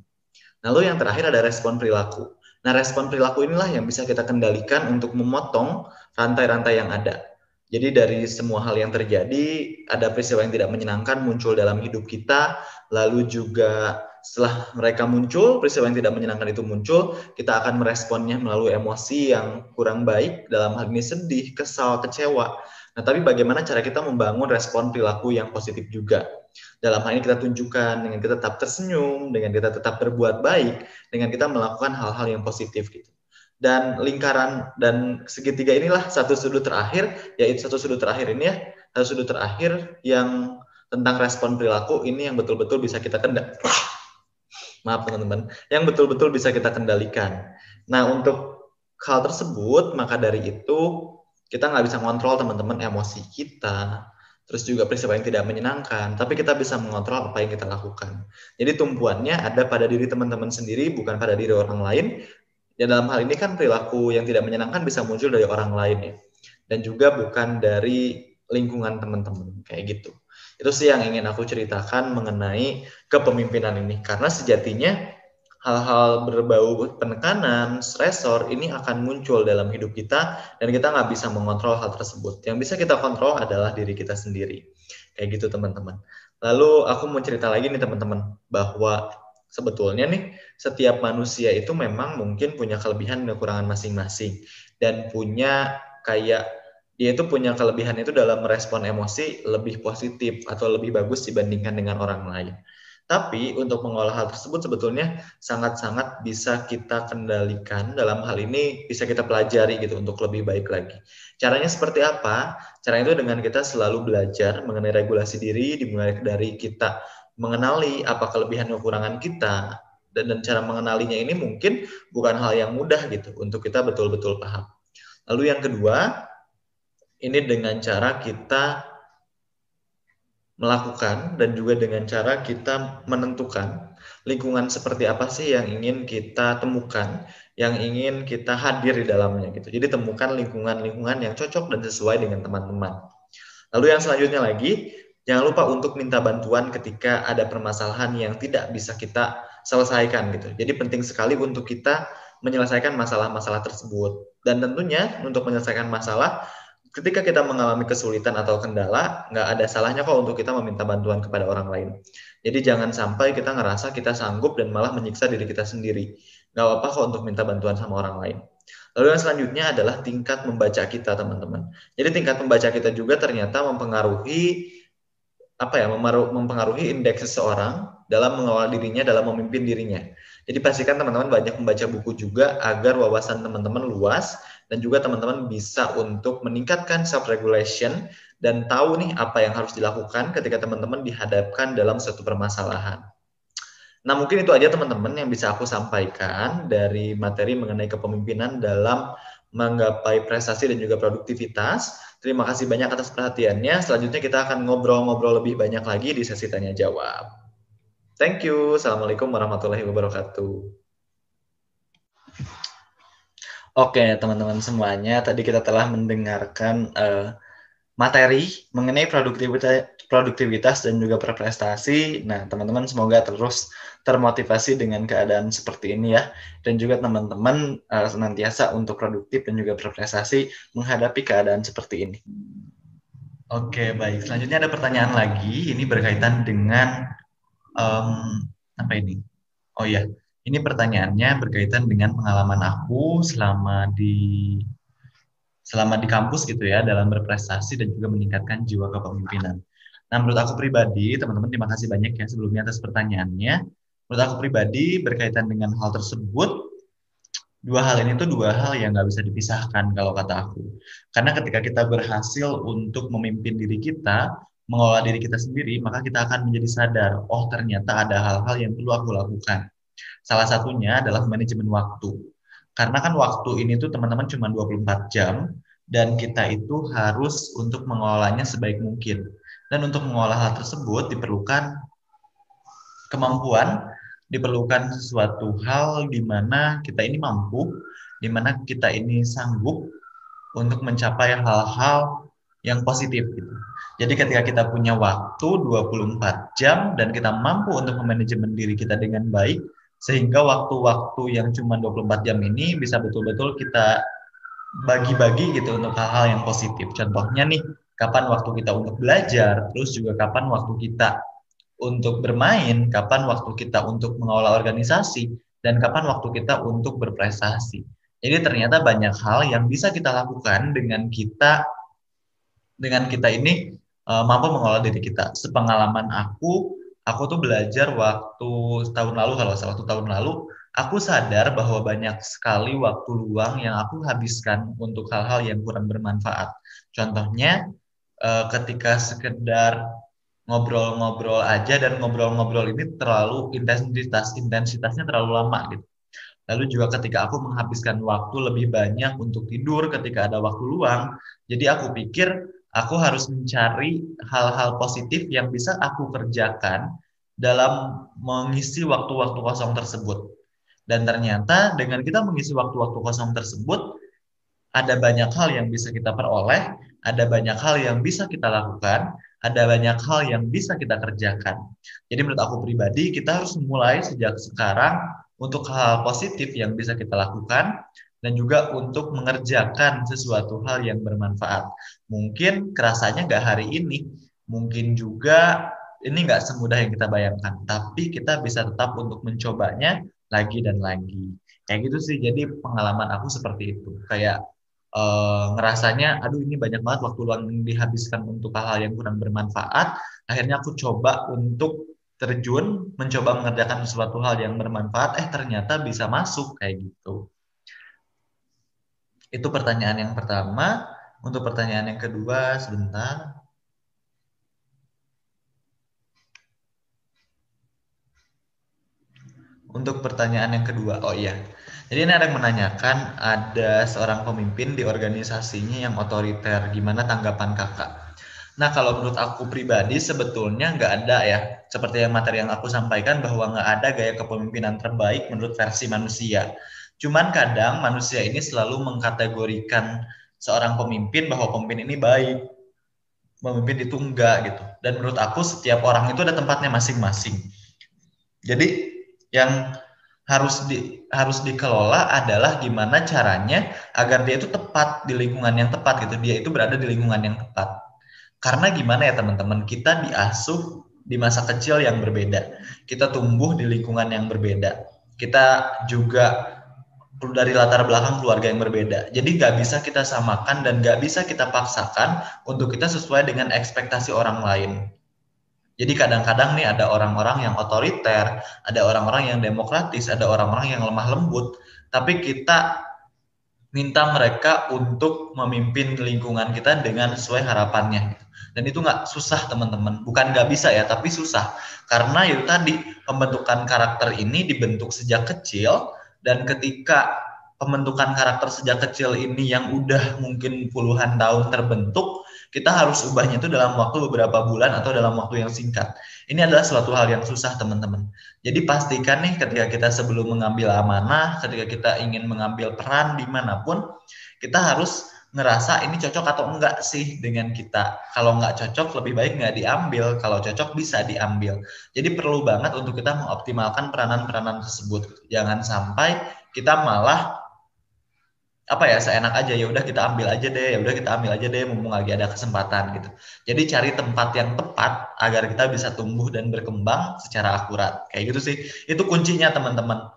Lalu yang terakhir ada respon perilaku. Nah, respon perilaku inilah yang bisa kita kendalikan untuk memotong rantai-rantai yang ada. Jadi dari semua hal yang terjadi, ada peristiwa yang tidak menyenangkan muncul dalam hidup kita, lalu juga setelah mereka muncul, peristiwa yang tidak menyenangkan itu muncul, kita akan meresponnya melalui emosi yang kurang baik, dalam hal ini sedih, kesal, kecewa. Nah, tapi bagaimana cara kita membangun respon perilaku yang positif juga? Dalam hal ini kita tunjukkan dengan kita tetap tersenyum, dengan kita tetap berbuat baik, dengan kita melakukan hal-hal yang positif gitu. Dan lingkaran dan segitiga inilah satu sudut terakhir, yaitu satu sudut terakhir ini ya, satu sudut terakhir yang tentang respon perilaku ini yang betul-betul bisa kita kendalikan maaf teman-teman, yang betul-betul bisa kita kendalikan. Nah, untuk hal tersebut, maka dari itu kita nggak bisa mengontrol teman-teman emosi kita, terus juga peristiwa yang tidak menyenangkan, tapi kita bisa mengontrol apa yang kita lakukan. Jadi tumpuannya ada pada diri teman-teman sendiri, bukan pada diri orang lain. Ya dalam hal ini kan perilaku yang tidak menyenangkan bisa muncul dari orang lain ya, dan juga bukan dari lingkungan teman-teman kayak gitu. Itu sih yang ingin aku ceritakan mengenai kepemimpinan ini. Karena sejatinya hal-hal berbau penekanan, stresor ini akan muncul dalam hidup kita dan kita nggak bisa mengontrol hal tersebut. Yang bisa kita kontrol adalah diri kita sendiri. Kayak gitu teman-teman. Lalu aku mau cerita lagi nih teman-teman bahwa sebetulnya nih setiap manusia itu memang mungkin punya kelebihan dan kekurangan masing-masing dan punya kayak dia itu punya kelebihan itu dalam merespon emosi lebih positif atau lebih bagus dibandingkan dengan orang lain. Tapi untuk mengolah hal tersebut sebetulnya sangat-sangat bisa kita kendalikan dalam hal ini bisa kita pelajari gitu untuk lebih baik lagi. Caranya seperti apa? Caranya itu dengan kita selalu belajar mengenai regulasi diri dimulai dari kita mengenali apa kelebihan dan kekurangan kita dan, dan cara mengenalinya ini mungkin bukan hal yang mudah gitu untuk kita betul-betul paham. Lalu yang kedua, ini dengan cara kita melakukan dan juga dengan cara kita menentukan lingkungan seperti apa sih yang ingin kita temukan, yang ingin kita hadir di dalamnya gitu. Jadi temukan lingkungan-lingkungan yang cocok dan sesuai dengan teman-teman. Lalu yang selanjutnya lagi, jangan lupa untuk minta bantuan ketika ada permasalahan yang tidak bisa kita selesaikan gitu. Jadi penting sekali untuk kita menyelesaikan masalah-masalah tersebut. Dan tentunya untuk menyelesaikan masalah ketika kita mengalami kesulitan atau kendala, nggak ada salahnya kok untuk kita meminta bantuan kepada orang lain. Jadi jangan sampai kita ngerasa kita sanggup dan malah menyiksa diri kita sendiri. Nggak apa-apa kok untuk minta bantuan sama orang lain. Lalu yang selanjutnya adalah tingkat membaca kita, teman-teman. Jadi tingkat membaca kita juga ternyata mempengaruhi apa ya mempengaruhi indeks seseorang dalam mengawal dirinya dalam memimpin dirinya. Jadi pastikan teman-teman banyak membaca buku juga agar wawasan teman-teman luas dan juga teman-teman bisa untuk meningkatkan self regulation dan tahu nih apa yang harus dilakukan ketika teman-teman dihadapkan dalam suatu permasalahan. Nah, mungkin itu aja teman-teman yang bisa aku sampaikan dari materi mengenai kepemimpinan dalam menggapai prestasi dan juga produktivitas. Terima kasih banyak atas perhatiannya. Selanjutnya kita akan ngobrol-ngobrol lebih banyak lagi di sesi tanya jawab. Thank you. Assalamualaikum warahmatullahi wabarakatuh. Oke, teman-teman semuanya, tadi kita telah mendengarkan uh, materi mengenai produktivitas, produktivitas dan juga berprestasi. Nah, teman-teman semoga terus termotivasi dengan keadaan seperti ini ya, dan juga teman-teman uh, senantiasa untuk produktif dan juga berprestasi menghadapi keadaan seperti ini. Oke, baik. Selanjutnya ada pertanyaan lagi. Ini berkaitan dengan um, apa ini? Oh iya. Yeah ini pertanyaannya berkaitan dengan pengalaman aku selama di selama di kampus gitu ya dalam berprestasi dan juga meningkatkan jiwa kepemimpinan. Nah, menurut aku pribadi, teman-teman terima kasih banyak ya sebelumnya atas pertanyaannya. Menurut aku pribadi berkaitan dengan hal tersebut, dua hal ini tuh dua hal yang nggak bisa dipisahkan kalau kata aku. Karena ketika kita berhasil untuk memimpin diri kita, mengelola diri kita sendiri, maka kita akan menjadi sadar, oh ternyata ada hal-hal yang perlu aku lakukan. Salah satunya adalah manajemen waktu. Karena kan waktu ini tuh teman-teman cuma 24 jam dan kita itu harus untuk mengolahnya sebaik mungkin. Dan untuk mengolah hal tersebut diperlukan kemampuan, diperlukan sesuatu hal di mana kita ini mampu, di mana kita ini sanggup untuk mencapai hal-hal yang positif gitu. Jadi ketika kita punya waktu 24 jam dan kita mampu untuk memanajemen diri kita dengan baik, sehingga waktu-waktu yang cuma 24 jam ini bisa betul-betul kita bagi-bagi gitu untuk hal-hal yang positif. Contohnya nih, kapan waktu kita untuk belajar, terus juga kapan waktu kita untuk bermain, kapan waktu kita untuk mengelola organisasi, dan kapan waktu kita untuk berprestasi. Jadi ternyata banyak hal yang bisa kita lakukan dengan kita dengan kita ini eh, mampu mengelola diri kita. Sepengalaman aku aku tuh belajar waktu tahun lalu kalau salah satu tahun lalu aku sadar bahwa banyak sekali waktu luang yang aku habiskan untuk hal-hal yang kurang bermanfaat. Contohnya eh, ketika sekedar ngobrol-ngobrol aja dan ngobrol-ngobrol ini terlalu intensitas intensitasnya terlalu lama gitu. Lalu juga ketika aku menghabiskan waktu lebih banyak untuk tidur ketika ada waktu luang, jadi aku pikir Aku harus mencari hal-hal positif yang bisa aku kerjakan dalam mengisi waktu-waktu kosong tersebut. Dan ternyata dengan kita mengisi waktu-waktu kosong tersebut, ada banyak hal yang bisa kita peroleh, ada banyak hal yang bisa kita lakukan, ada banyak hal yang bisa kita kerjakan. Jadi menurut aku pribadi, kita harus mulai sejak sekarang untuk hal, positif yang bisa kita lakukan, dan juga untuk mengerjakan sesuatu hal yang bermanfaat. Mungkin kerasanya nggak hari ini, mungkin juga ini nggak semudah yang kita bayangkan, tapi kita bisa tetap untuk mencobanya lagi dan lagi. Kayak gitu sih, jadi pengalaman aku seperti itu. Kayak e, ngerasanya, aduh ini banyak banget waktu luang yang dihabiskan untuk hal-hal yang kurang bermanfaat. Akhirnya aku coba untuk terjun mencoba mengerjakan sesuatu hal yang bermanfaat eh ternyata bisa masuk kayak gitu itu pertanyaan yang pertama untuk pertanyaan yang kedua, sebentar. Untuk pertanyaan yang kedua, oh iya. Jadi ini ada yang menanyakan, ada seorang pemimpin di organisasinya yang otoriter, gimana tanggapan kakak? Nah kalau menurut aku pribadi sebetulnya nggak ada ya, seperti yang materi yang aku sampaikan bahwa nggak ada gaya kepemimpinan terbaik menurut versi manusia. Cuman kadang manusia ini selalu mengkategorikan seorang pemimpin bahwa pemimpin ini baik pemimpin itu enggak gitu dan menurut aku setiap orang itu ada tempatnya masing-masing jadi yang harus di harus dikelola adalah gimana caranya agar dia itu tepat di lingkungan yang tepat gitu dia itu berada di lingkungan yang tepat karena gimana ya teman-teman kita diasuh di masa kecil yang berbeda kita tumbuh di lingkungan yang berbeda kita juga dari latar belakang keluarga yang berbeda. Jadi nggak bisa kita samakan dan nggak bisa kita paksakan untuk kita sesuai dengan ekspektasi orang lain. Jadi kadang-kadang nih ada orang-orang yang otoriter, ada orang-orang yang demokratis, ada orang-orang yang lemah lembut, tapi kita minta mereka untuk memimpin lingkungan kita dengan sesuai harapannya. Dan itu nggak susah teman-teman, bukan nggak bisa ya, tapi susah. Karena itu tadi pembentukan karakter ini dibentuk sejak kecil, dan ketika pembentukan karakter sejak kecil ini yang udah mungkin puluhan tahun terbentuk, kita harus ubahnya itu dalam waktu beberapa bulan atau dalam waktu yang singkat. Ini adalah suatu hal yang susah, teman-teman. Jadi pastikan nih ketika kita sebelum mengambil amanah, ketika kita ingin mengambil peran dimanapun, kita harus ngerasa ini cocok atau enggak sih dengan kita. Kalau enggak cocok, lebih baik enggak diambil. Kalau cocok, bisa diambil. Jadi perlu banget untuk kita mengoptimalkan peranan-peranan tersebut. Jangan sampai kita malah apa ya seenak aja ya udah kita ambil aja deh ya udah kita ambil aja deh mumpung lagi ada kesempatan gitu jadi cari tempat yang tepat agar kita bisa tumbuh dan berkembang secara akurat kayak gitu sih itu kuncinya teman-teman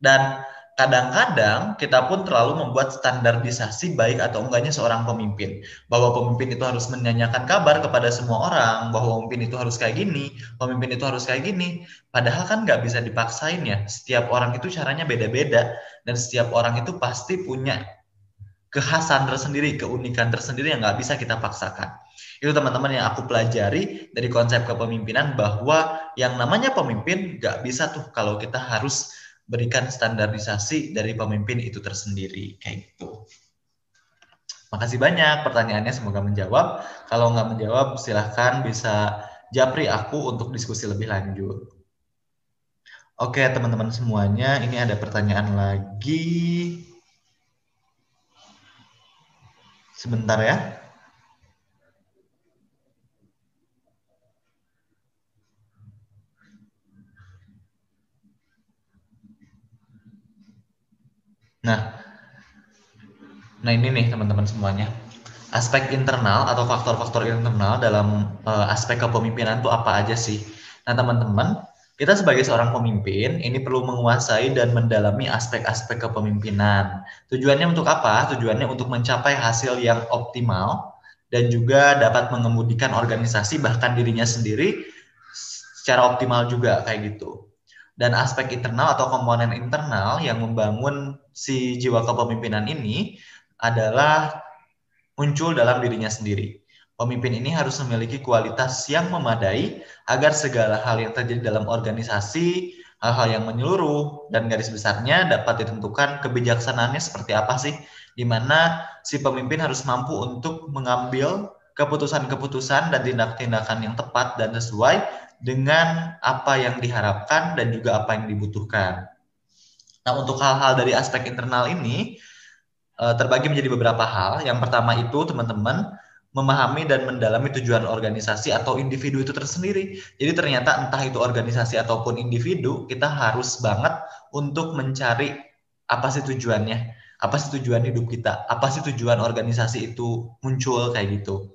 dan kadang-kadang kita pun terlalu membuat standarisasi baik atau enggaknya seorang pemimpin. Bahwa pemimpin itu harus menyanyikan kabar kepada semua orang, bahwa pemimpin itu harus kayak gini, pemimpin itu harus kayak gini. Padahal kan nggak bisa dipaksain ya. Setiap orang itu caranya beda-beda dan setiap orang itu pasti punya kekhasan tersendiri, keunikan tersendiri yang nggak bisa kita paksakan. Itu teman-teman yang aku pelajari dari konsep kepemimpinan bahwa yang namanya pemimpin nggak bisa tuh kalau kita harus berikan standarisasi dari pemimpin itu tersendiri kayak gitu. Makasih banyak pertanyaannya semoga menjawab. Kalau nggak menjawab silahkan bisa japri aku untuk diskusi lebih lanjut. Oke teman-teman semuanya ini ada pertanyaan lagi. Sebentar ya. Nah, nah ini nih teman-teman semuanya. Aspek internal atau faktor-faktor internal dalam uh, aspek kepemimpinan itu apa aja sih? Nah, teman-teman, kita sebagai seorang pemimpin ini perlu menguasai dan mendalami aspek-aspek kepemimpinan. Tujuannya untuk apa? Tujuannya untuk mencapai hasil yang optimal dan juga dapat mengemudikan organisasi bahkan dirinya sendiri secara optimal juga kayak gitu. Dan aspek internal atau komponen internal yang membangun si jiwa kepemimpinan ini adalah muncul dalam dirinya sendiri. Pemimpin ini harus memiliki kualitas yang memadai agar segala hal yang terjadi dalam organisasi, hal-hal yang menyeluruh, dan garis besarnya dapat ditentukan kebijaksanaannya seperti apa sih, di mana si pemimpin harus mampu untuk mengambil keputusan-keputusan dan tindak-tindakan yang tepat dan sesuai dengan apa yang diharapkan dan juga apa yang dibutuhkan. Nah, untuk hal-hal dari aspek internal ini eh, terbagi menjadi beberapa hal. Yang pertama itu teman-teman memahami dan mendalami tujuan organisasi atau individu itu tersendiri. Jadi ternyata entah itu organisasi ataupun individu, kita harus banget untuk mencari apa sih tujuannya, apa sih tujuan hidup kita, apa sih tujuan organisasi itu muncul kayak gitu.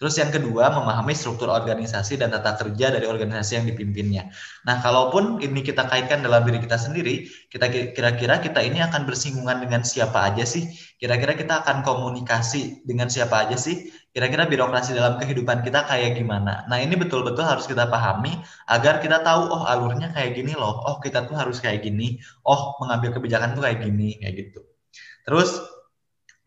Terus yang kedua, memahami struktur organisasi dan tata kerja dari organisasi yang dipimpinnya. Nah, kalaupun ini kita kaitkan dalam diri kita sendiri, kita kira-kira kita ini akan bersinggungan dengan siapa aja sih? Kira-kira kita akan komunikasi dengan siapa aja sih? Kira-kira birokrasi dalam kehidupan kita kayak gimana? Nah, ini betul-betul harus kita pahami agar kita tahu oh alurnya kayak gini loh. Oh, kita tuh harus kayak gini. Oh, mengambil kebijakan tuh kayak gini, kayak gitu. Terus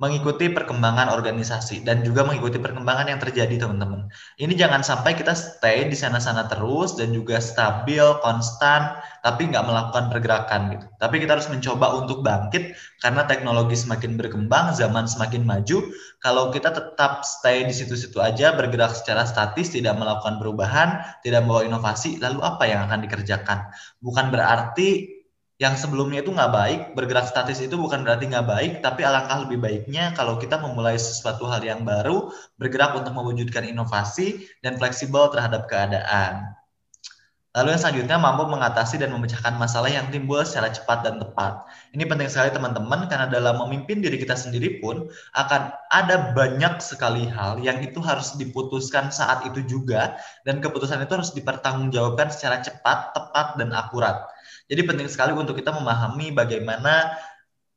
mengikuti perkembangan organisasi dan juga mengikuti perkembangan yang terjadi teman-teman. Ini jangan sampai kita stay di sana-sana terus dan juga stabil, konstan, tapi nggak melakukan pergerakan gitu. Tapi kita harus mencoba untuk bangkit karena teknologi semakin berkembang, zaman semakin maju. Kalau kita tetap stay di situ-situ aja, bergerak secara statis, tidak melakukan perubahan, tidak membawa inovasi, lalu apa yang akan dikerjakan? Bukan berarti yang sebelumnya itu nggak baik bergerak statis itu bukan berarti nggak baik tapi alangkah lebih baiknya kalau kita memulai sesuatu hal yang baru bergerak untuk mewujudkan inovasi dan fleksibel terhadap keadaan lalu yang selanjutnya mampu mengatasi dan memecahkan masalah yang timbul secara cepat dan tepat ini penting sekali teman-teman karena dalam memimpin diri kita sendiri pun akan ada banyak sekali hal yang itu harus diputuskan saat itu juga dan keputusan itu harus dipertanggungjawabkan secara cepat tepat dan akurat jadi penting sekali untuk kita memahami bagaimana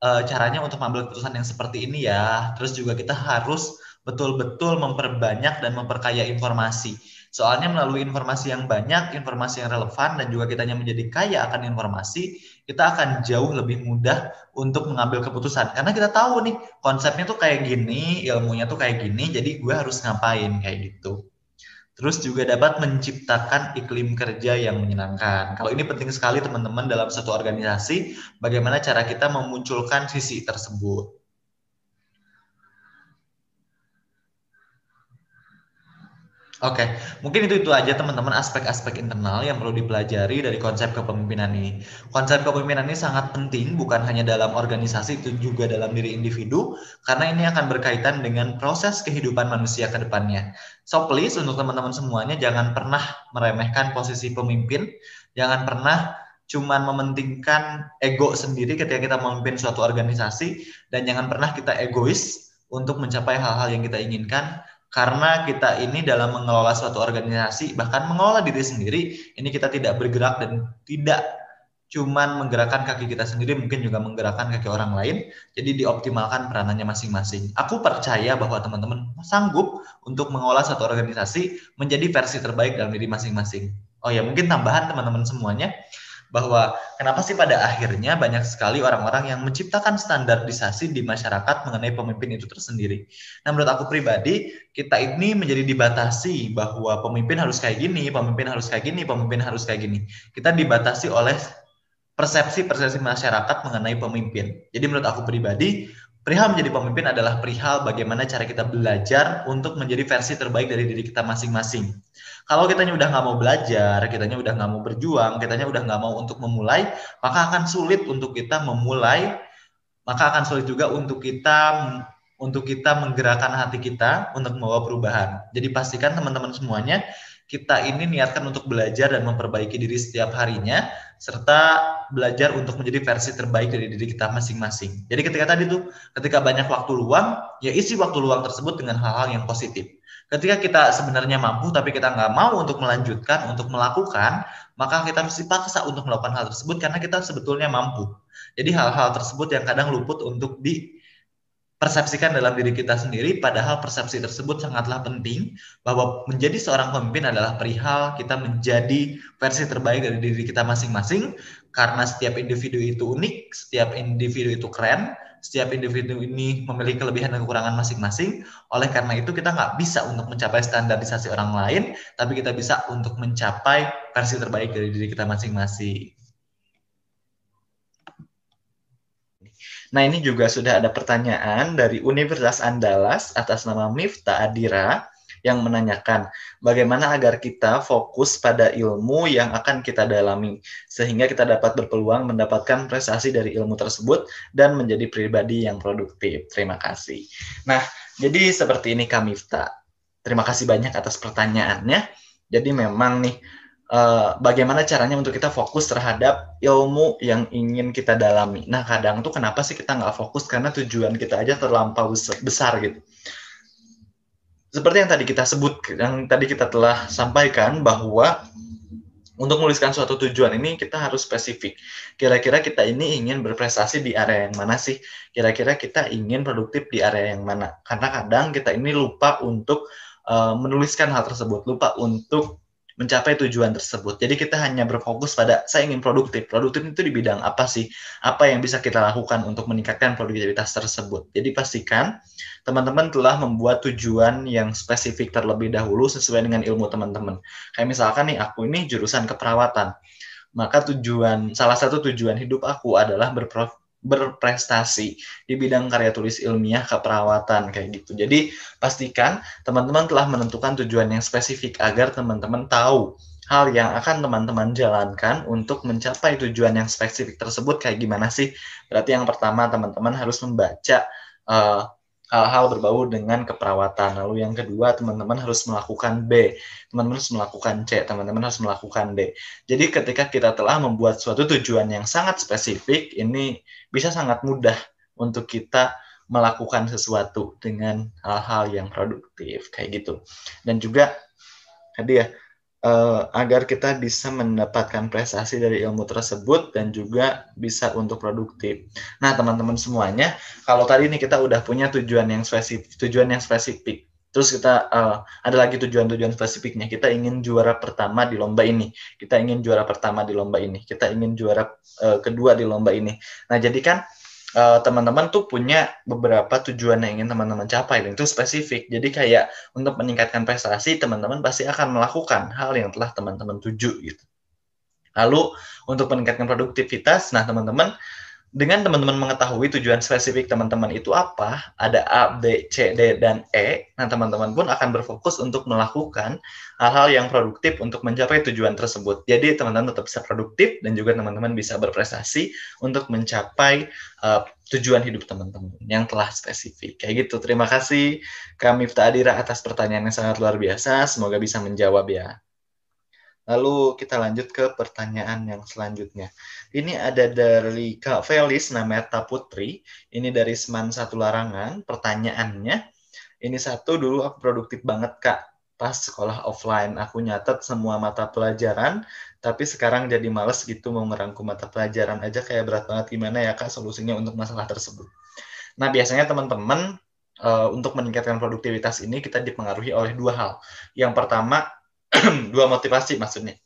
uh, caranya untuk mengambil keputusan yang seperti ini ya. Terus juga kita harus betul-betul memperbanyak dan memperkaya informasi. Soalnya melalui informasi yang banyak, informasi yang relevan, dan juga kita kitanya menjadi kaya akan informasi, kita akan jauh lebih mudah untuk mengambil keputusan. Karena kita tahu nih, konsepnya tuh kayak gini, ilmunya tuh kayak gini, jadi gue harus ngapain, kayak gitu. Terus juga dapat menciptakan iklim kerja yang menyenangkan. Kalau ini penting sekali teman-teman dalam satu organisasi, bagaimana cara kita memunculkan sisi tersebut. Oke, okay. mungkin itu itu aja teman-teman aspek-aspek internal yang perlu dipelajari dari konsep kepemimpinan ini. Konsep kepemimpinan ini sangat penting bukan hanya dalam organisasi itu juga dalam diri individu karena ini akan berkaitan dengan proses kehidupan manusia ke depannya. So please untuk teman-teman semuanya jangan pernah meremehkan posisi pemimpin, jangan pernah cuman mementingkan ego sendiri ketika kita memimpin suatu organisasi dan jangan pernah kita egois untuk mencapai hal-hal yang kita inginkan karena kita ini dalam mengelola suatu organisasi bahkan mengelola diri sendiri ini kita tidak bergerak dan tidak cuman menggerakkan kaki kita sendiri mungkin juga menggerakkan kaki orang lain jadi dioptimalkan peranannya masing-masing aku percaya bahwa teman-teman sanggup untuk mengelola suatu organisasi menjadi versi terbaik dalam diri masing-masing oh ya mungkin tambahan teman-teman semuanya bahwa kenapa sih pada akhirnya banyak sekali orang-orang yang menciptakan standarisasi di masyarakat mengenai pemimpin itu tersendiri. Nah, menurut aku pribadi, kita ini menjadi dibatasi bahwa pemimpin harus kayak gini, pemimpin harus kayak gini, pemimpin harus kayak gini. Kita dibatasi oleh persepsi-persepsi masyarakat mengenai pemimpin. Jadi menurut aku pribadi, perihal menjadi pemimpin adalah perihal bagaimana cara kita belajar untuk menjadi versi terbaik dari diri kita masing-masing. Kalau kitanya udah nggak mau belajar, kitanya udah nggak mau berjuang, kitanya udah nggak mau untuk memulai, maka akan sulit untuk kita memulai, maka akan sulit juga untuk kita untuk kita menggerakkan hati kita untuk membawa perubahan. Jadi pastikan teman-teman semuanya kita ini niatkan untuk belajar dan memperbaiki diri setiap harinya serta belajar untuk menjadi versi terbaik dari diri kita masing-masing. Jadi ketika tadi tuh, ketika banyak waktu luang, ya isi waktu luang tersebut dengan hal-hal yang positif. Ketika kita sebenarnya mampu tapi kita nggak mau untuk melanjutkan, untuk melakukan, maka kita harus dipaksa untuk melakukan hal tersebut karena kita sebetulnya mampu. Jadi hal-hal tersebut yang kadang luput untuk di persepsikan dalam diri kita sendiri padahal persepsi tersebut sangatlah penting bahwa menjadi seorang pemimpin adalah perihal kita menjadi versi terbaik dari diri kita masing-masing karena setiap individu itu unik, setiap individu itu keren setiap individu ini memiliki kelebihan dan kekurangan masing-masing. Oleh karena itu kita nggak bisa untuk mencapai standarisasi orang lain, tapi kita bisa untuk mencapai versi terbaik dari diri kita masing-masing. Nah ini juga sudah ada pertanyaan dari Universitas Andalas atas nama Mifta Adira yang menanyakan bagaimana agar kita fokus pada ilmu yang akan kita dalami sehingga kita dapat berpeluang mendapatkan prestasi dari ilmu tersebut dan menjadi pribadi yang produktif. Terima kasih. Nah, jadi seperti ini kami Mifta. Terima kasih banyak atas pertanyaannya. Jadi memang nih eh, bagaimana caranya untuk kita fokus terhadap ilmu yang ingin kita dalami. Nah, kadang tuh kenapa sih kita nggak fokus karena tujuan kita aja terlampau besar gitu seperti yang tadi kita sebut yang tadi kita telah sampaikan bahwa untuk menuliskan suatu tujuan ini kita harus spesifik. Kira-kira kita ini ingin berprestasi di area yang mana sih? Kira-kira kita ingin produktif di area yang mana? Karena kadang kita ini lupa untuk uh, menuliskan hal tersebut, lupa untuk mencapai tujuan tersebut. Jadi kita hanya berfokus pada saya ingin produktif. Produktif itu di bidang apa sih? Apa yang bisa kita lakukan untuk meningkatkan produktivitas tersebut? Jadi pastikan teman-teman telah membuat tujuan yang spesifik terlebih dahulu sesuai dengan ilmu teman-teman. Kayak misalkan nih aku ini jurusan keperawatan. Maka tujuan salah satu tujuan hidup aku adalah berprof berprestasi di bidang karya tulis ilmiah keperawatan kayak gitu. Jadi pastikan teman-teman telah menentukan tujuan yang spesifik agar teman-teman tahu hal yang akan teman-teman jalankan untuk mencapai tujuan yang spesifik tersebut kayak gimana sih? Berarti yang pertama teman-teman harus membaca uh, hal-hal berbau dengan keperawatan. Lalu yang kedua, teman-teman harus melakukan B, teman-teman harus melakukan C, teman-teman harus melakukan D. Jadi ketika kita telah membuat suatu tujuan yang sangat spesifik, ini bisa sangat mudah untuk kita melakukan sesuatu dengan hal-hal yang produktif kayak gitu. Dan juga tadi ya uh, agar kita bisa mendapatkan prestasi dari ilmu tersebut dan juga bisa untuk produktif. Nah, teman-teman semuanya, kalau tadi ini kita udah punya tujuan yang spesifik, tujuan yang spesifik. Terus kita uh, ada lagi tujuan-tujuan spesifiknya. Kita ingin juara pertama di lomba ini. Kita ingin juara pertama di lomba ini. Kita ingin juara uh, kedua di lomba ini. Nah, jadi kan teman eh, teman-teman tuh punya beberapa tujuan yang ingin teman-teman capai dan itu spesifik. Jadi kayak untuk meningkatkan prestasi, teman-teman pasti akan melakukan hal yang telah teman-teman tuju gitu. Lalu untuk meningkatkan produktivitas, nah teman-teman dengan teman-teman mengetahui tujuan spesifik teman-teman itu apa, ada A, B, C, D, dan E, nah teman-teman pun akan berfokus untuk melakukan hal-hal yang produktif untuk mencapai tujuan tersebut. Jadi teman-teman tetap bisa produktif dan juga teman-teman bisa berprestasi untuk mencapai uh, tujuan hidup teman-teman yang telah spesifik. Kayak gitu. Terima kasih Kak Miftah Adira atas pertanyaan yang sangat luar biasa. Semoga bisa menjawab ya. Lalu kita lanjut ke pertanyaan yang selanjutnya. Ini ada dari Kak Felis Ta Putri. Ini dari Seman Satu Larangan. Pertanyaannya, ini satu dulu aku produktif banget Kak. Pas sekolah offline aku nyatet semua mata pelajaran, tapi sekarang jadi males gitu mau ngerangkum mata pelajaran aja kayak berat banget gimana ya Kak solusinya untuk masalah tersebut. Nah biasanya teman-teman Uh, untuk meningkatkan produktivitas ini kita dipengaruhi oleh dua hal. Yang pertama dua motivasi maksudnya.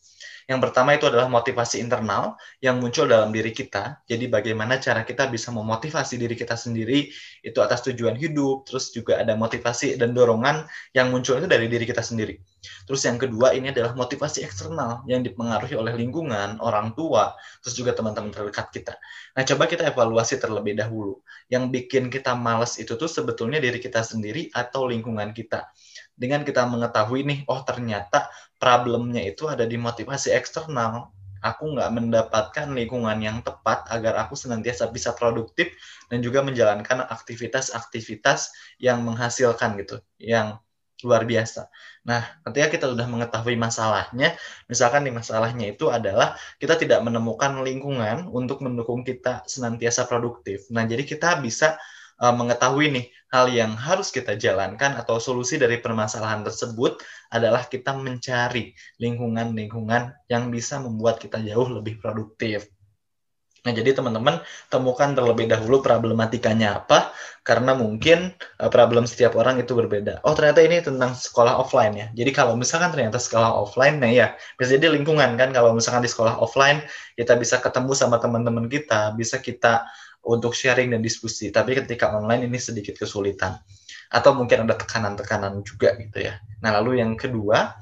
Yang pertama itu adalah motivasi internal yang muncul dalam diri kita. Jadi bagaimana cara kita bisa memotivasi diri kita sendiri itu atas tujuan hidup, terus juga ada motivasi dan dorongan yang muncul itu dari diri kita sendiri. Terus yang kedua ini adalah motivasi eksternal yang dipengaruhi oleh lingkungan, orang tua, terus juga teman-teman terdekat kita. Nah, coba kita evaluasi terlebih dahulu. Yang bikin kita males itu tuh sebetulnya diri kita sendiri atau lingkungan kita dengan kita mengetahui nih oh ternyata problemnya itu ada di motivasi eksternal aku nggak mendapatkan lingkungan yang tepat agar aku senantiasa bisa produktif dan juga menjalankan aktivitas-aktivitas yang menghasilkan gitu yang luar biasa. Nah, ketika kita sudah mengetahui masalahnya, misalkan di masalahnya itu adalah kita tidak menemukan lingkungan untuk mendukung kita senantiasa produktif. Nah, jadi kita bisa uh, mengetahui nih hal yang harus kita jalankan atau solusi dari permasalahan tersebut adalah kita mencari lingkungan-lingkungan yang bisa membuat kita jauh lebih produktif. Nah, jadi teman-teman temukan terlebih dahulu problematikanya apa, karena mungkin uh, problem setiap orang itu berbeda. Oh, ternyata ini tentang sekolah offline ya. Jadi kalau misalkan ternyata sekolah offline, nah ya bisa jadi lingkungan kan. Kalau misalkan di sekolah offline, kita bisa ketemu sama teman-teman kita, bisa kita untuk sharing dan diskusi. Tapi ketika online ini sedikit kesulitan. Atau mungkin ada tekanan-tekanan juga gitu ya. Nah, lalu yang kedua,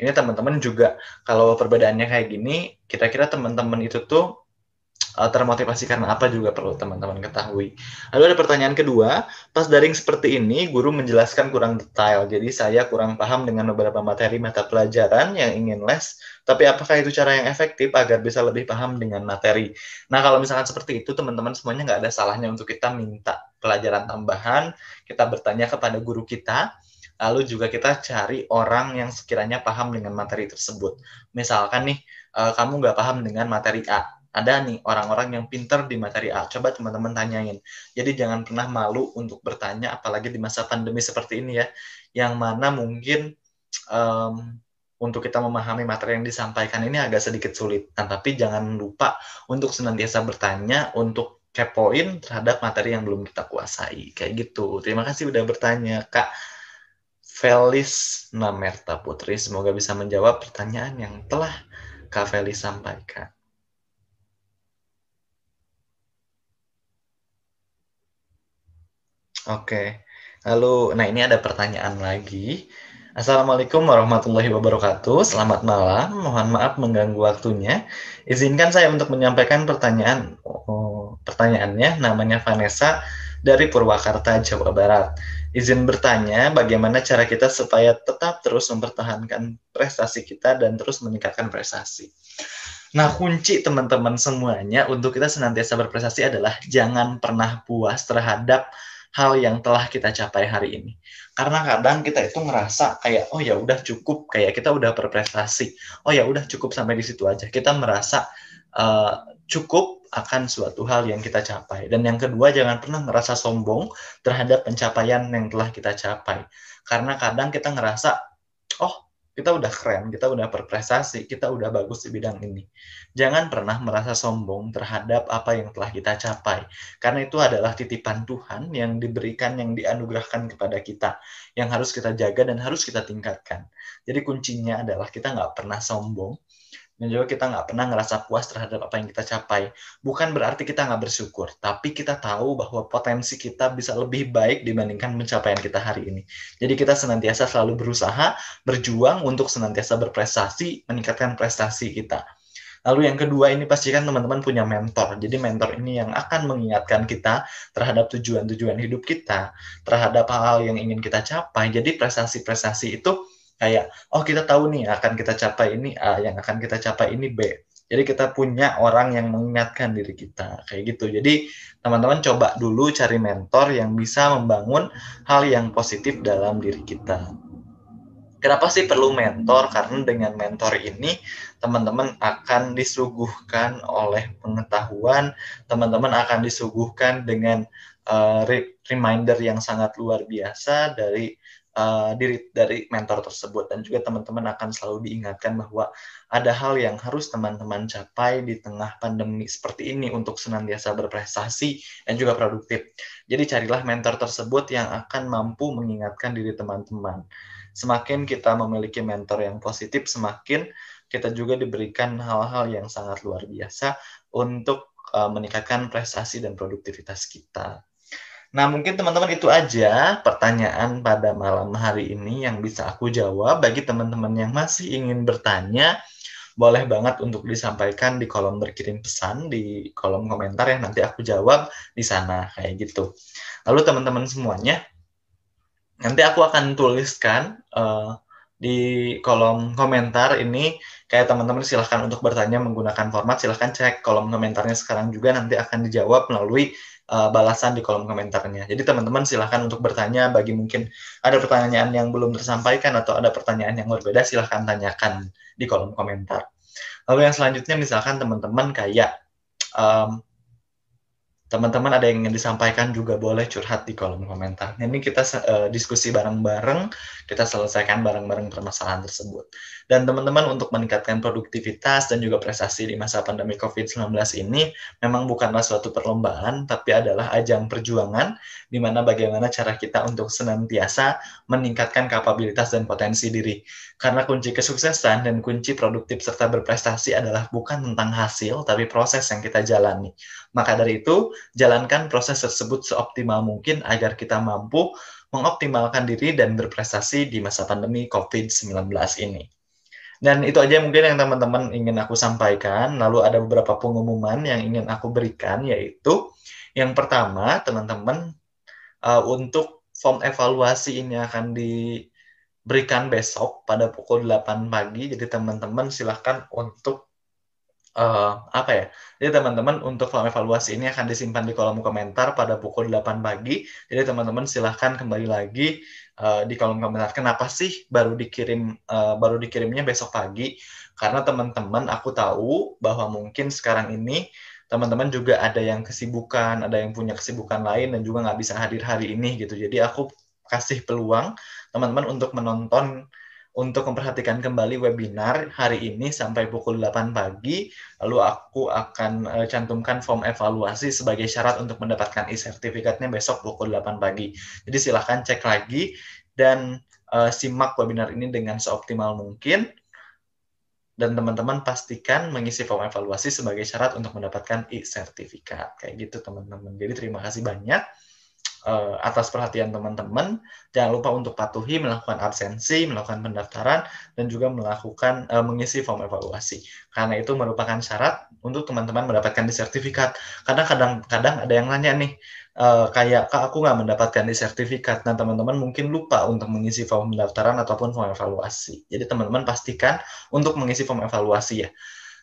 ini teman-teman juga kalau perbedaannya kayak gini, kira-kira teman-teman itu tuh uh, termotivasi karena apa juga perlu teman-teman ketahui. Lalu ada pertanyaan kedua, pas daring seperti ini guru menjelaskan kurang detail, jadi saya kurang paham dengan beberapa materi mata pelajaran yang ingin les, tapi apakah itu cara yang efektif agar bisa lebih paham dengan materi? Nah kalau misalkan seperti itu teman-teman semuanya nggak ada salahnya untuk kita minta pelajaran tambahan, kita bertanya kepada guru kita, lalu juga kita cari orang yang sekiranya paham dengan materi tersebut. Misalkan nih, eh, kamu nggak paham dengan materi A, ada nih orang-orang yang pinter di materi A. Coba teman-teman tanyain. Jadi jangan pernah malu untuk bertanya, apalagi di masa pandemi seperti ini ya, yang mana mungkin um, untuk kita memahami materi yang disampaikan ini agak sedikit sulit. Nah, tapi jangan lupa untuk senantiasa bertanya, untuk kepoin terhadap materi yang belum kita kuasai. Kayak gitu. Terima kasih sudah bertanya, Kak. Felis Namerta Putri, semoga bisa menjawab pertanyaan yang telah Kak Felis sampaikan. Oke. Lalu, nah ini ada pertanyaan lagi. Assalamualaikum warahmatullahi wabarakatuh. Selamat malam. Mohon maaf mengganggu waktunya. Izinkan saya untuk menyampaikan pertanyaan oh, pertanyaannya. Namanya Vanessa dari Purwakarta, Jawa Barat. Izin bertanya, bagaimana cara kita supaya tetap terus mempertahankan prestasi kita dan terus meningkatkan prestasi? Nah, kunci teman-teman semuanya untuk kita senantiasa berprestasi adalah jangan pernah puas terhadap hal yang telah kita capai hari ini. Karena kadang kita itu ngerasa kayak oh ya udah cukup, kayak kita udah berprestasi. Oh ya udah cukup sampai di situ aja. Kita merasa uh, cukup akan suatu hal yang kita capai. Dan yang kedua jangan pernah ngerasa sombong terhadap pencapaian yang telah kita capai. Karena kadang kita ngerasa oh kita udah keren, kita udah berprestasi, kita udah bagus di bidang ini. Jangan pernah merasa sombong terhadap apa yang telah kita capai. Karena itu adalah titipan Tuhan yang diberikan, yang dianugerahkan kepada kita. Yang harus kita jaga dan harus kita tingkatkan. Jadi kuncinya adalah kita nggak pernah sombong, dan juga kita nggak pernah ngerasa puas terhadap apa yang kita capai. Bukan berarti kita nggak bersyukur, tapi kita tahu bahwa potensi kita bisa lebih baik dibandingkan pencapaian kita hari ini. Jadi kita senantiasa selalu berusaha, berjuang untuk senantiasa berprestasi, meningkatkan prestasi kita. Lalu yang kedua ini pastikan teman-teman punya mentor. Jadi mentor ini yang akan mengingatkan kita terhadap tujuan-tujuan hidup kita, terhadap hal-hal yang ingin kita capai. Jadi prestasi-prestasi itu kayak oh kita tahu nih akan kita capai ini A yang akan kita capai ini B jadi kita punya orang yang mengingatkan diri kita kayak gitu jadi teman-teman coba dulu cari mentor yang bisa membangun hal yang positif dalam diri kita kenapa sih perlu mentor karena dengan mentor ini teman-teman akan disuguhkan oleh pengetahuan teman-teman akan disuguhkan dengan uh, reminder yang sangat luar biasa dari uh, diri dari mentor tersebut dan juga teman-teman akan selalu diingatkan bahwa ada hal yang harus teman-teman capai di tengah pandemi seperti ini untuk senantiasa berprestasi dan juga produktif. Jadi carilah mentor tersebut yang akan mampu mengingatkan diri teman-teman. Semakin kita memiliki mentor yang positif, semakin kita juga diberikan hal-hal yang sangat luar biasa untuk eh, meningkatkan prestasi dan produktivitas kita. Nah, mungkin teman-teman itu aja pertanyaan pada malam hari ini yang bisa aku jawab. Bagi teman-teman yang masih ingin bertanya, boleh banget untuk disampaikan di kolom berkirim pesan di kolom komentar yang nanti aku jawab di sana kayak gitu. Lalu teman-teman semuanya, nanti aku akan tuliskan uh, di kolom komentar ini kayak teman-teman silahkan untuk bertanya menggunakan format silahkan cek kolom komentarnya sekarang juga nanti akan dijawab melalui uh, balasan di kolom komentarnya. Jadi teman-teman silahkan untuk bertanya bagi mungkin ada pertanyaan yang belum tersampaikan atau ada pertanyaan yang berbeda silahkan tanyakan di kolom komentar. Lalu yang selanjutnya misalkan teman-teman kayak um, teman-teman ada yang ingin disampaikan juga boleh curhat di kolom komentar. Ini kita uh, diskusi bareng-bareng, kita selesaikan bareng-bareng permasalahan tersebut dan teman-teman untuk meningkatkan produktivitas dan juga prestasi di masa pandemi COVID-19 ini memang bukanlah suatu perlombaan, tapi adalah ajang perjuangan di mana bagaimana cara kita untuk senantiasa meningkatkan kapabilitas dan potensi diri. Karena kunci kesuksesan dan kunci produktif serta berprestasi adalah bukan tentang hasil, tapi proses yang kita jalani. Maka dari itu, jalankan proses tersebut seoptimal mungkin agar kita mampu mengoptimalkan diri dan berprestasi di masa pandemi COVID-19 ini. Dan itu aja mungkin yang teman-teman ingin aku sampaikan. Lalu ada beberapa pengumuman yang ingin aku berikan, yaitu yang pertama, teman-teman, uh, untuk form evaluasi ini akan diberikan besok pada pukul 8 pagi. Jadi teman-teman silahkan untuk uh, apa ya? Jadi teman-teman untuk form evaluasi ini akan disimpan di kolom komentar pada pukul 8 pagi. Jadi teman-teman silahkan kembali lagi Eh, di kolom komentar kenapa sih baru dikirim uh, baru dikirimnya besok pagi karena teman-teman aku tahu bahwa mungkin sekarang ini teman-teman juga ada yang kesibukan ada yang punya kesibukan lain dan juga nggak bisa hadir hari ini gitu jadi aku kasih peluang teman-teman untuk menonton untuk memperhatikan kembali webinar hari ini sampai pukul 8 pagi. Lalu aku akan eh, cantumkan form evaluasi sebagai syarat untuk mendapatkan e-sertifikatnya besok pukul 8 pagi. Jadi silahkan cek lagi dan uh, simak webinar ini dengan seoptimal mungkin. Dan teman-teman pastikan mengisi form evaluasi sebagai syarat untuk mendapatkan e-sertifikat. Kayak gitu teman-teman. Jadi terima kasih banyak uh, atas perhatian teman-teman. Jangan lupa untuk patuhi melakukan absensi, melakukan pendaftaran, dan juga melakukan uh, mengisi form evaluasi. Karena itu merupakan syarat untuk teman-teman mendapatkan di sertifikat. Karena kadang-kadang ada yang nanya nih, uh, kayak kak aku nggak mendapatkan di sertifikat. Nah teman-teman mungkin lupa untuk mengisi form pendaftaran ataupun form evaluasi. Jadi teman-teman pastikan untuk mengisi form evaluasi ya.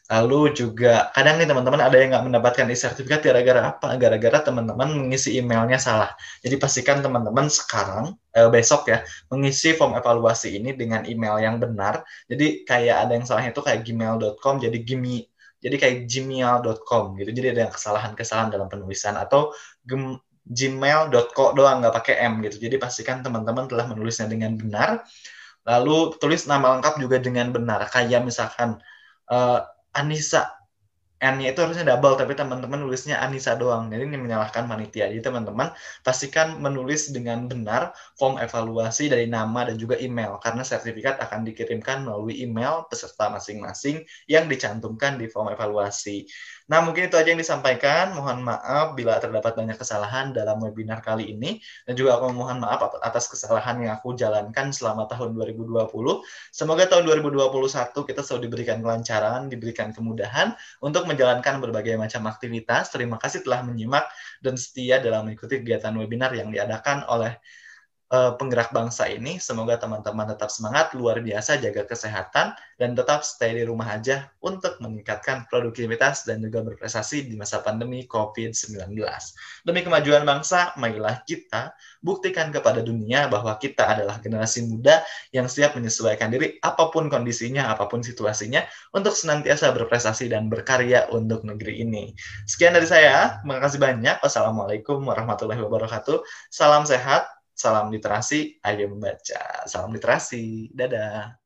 Lalu juga kadang nih teman-teman ada yang nggak mendapatkan e-sertifikat gara-gara apa? Gara-gara teman-teman mengisi emailnya salah. Jadi pastikan teman-teman sekarang eh, besok ya mengisi form evaluasi ini dengan email yang benar. Jadi kayak ada yang salahnya itu kayak gmail.com jadi gimi jadi kayak gmail.com gitu. Jadi ada yang kesalahan-kesalahan dalam penulisan atau gem, gmail.co doang nggak pakai m gitu. Jadi pastikan teman-teman telah menulisnya dengan benar. Lalu tulis nama lengkap juga dengan benar. Kayak misalkan eh, Anissa N-nya itu harusnya double tapi teman-teman nulisnya Anissa doang. Jadi ini menyalahkan panitia. Jadi teman-teman pastikan menulis dengan benar form evaluasi dari nama dan juga email karena sertifikat akan dikirimkan melalui email peserta masing-masing yang dicantumkan di form evaluasi. Nah, mungkin itu aja yang disampaikan. Mohon maaf bila terdapat banyak kesalahan dalam webinar kali ini. Dan juga aku mohon maaf atas kesalahan yang aku jalankan selama tahun 2020. Semoga tahun 2021 kita selalu diberikan kelancaran, diberikan kemudahan untuk menjalankan berbagai macam aktivitas. Terima kasih telah menyimak dan setia dalam mengikuti kegiatan webinar yang diadakan oleh uh, penggerak bangsa ini. Semoga teman-teman tetap semangat, luar biasa, jaga kesehatan, dan tetap stay di rumah aja untuk meningkatkan produktivitas dan juga berprestasi di masa pandemi COVID-19. Demi kemajuan bangsa, marilah kita buktikan kepada dunia bahwa kita adalah generasi muda yang siap menyesuaikan diri apapun kondisinya, apapun situasinya, untuk senantiasa berprestasi dan berkarya untuk negeri ini. Sekian dari saya, terima kasih banyak. Wassalamualaikum warahmatullahi wabarakatuh. Salam sehat, Salam literasi, ayo membaca. Salam literasi. Dadah.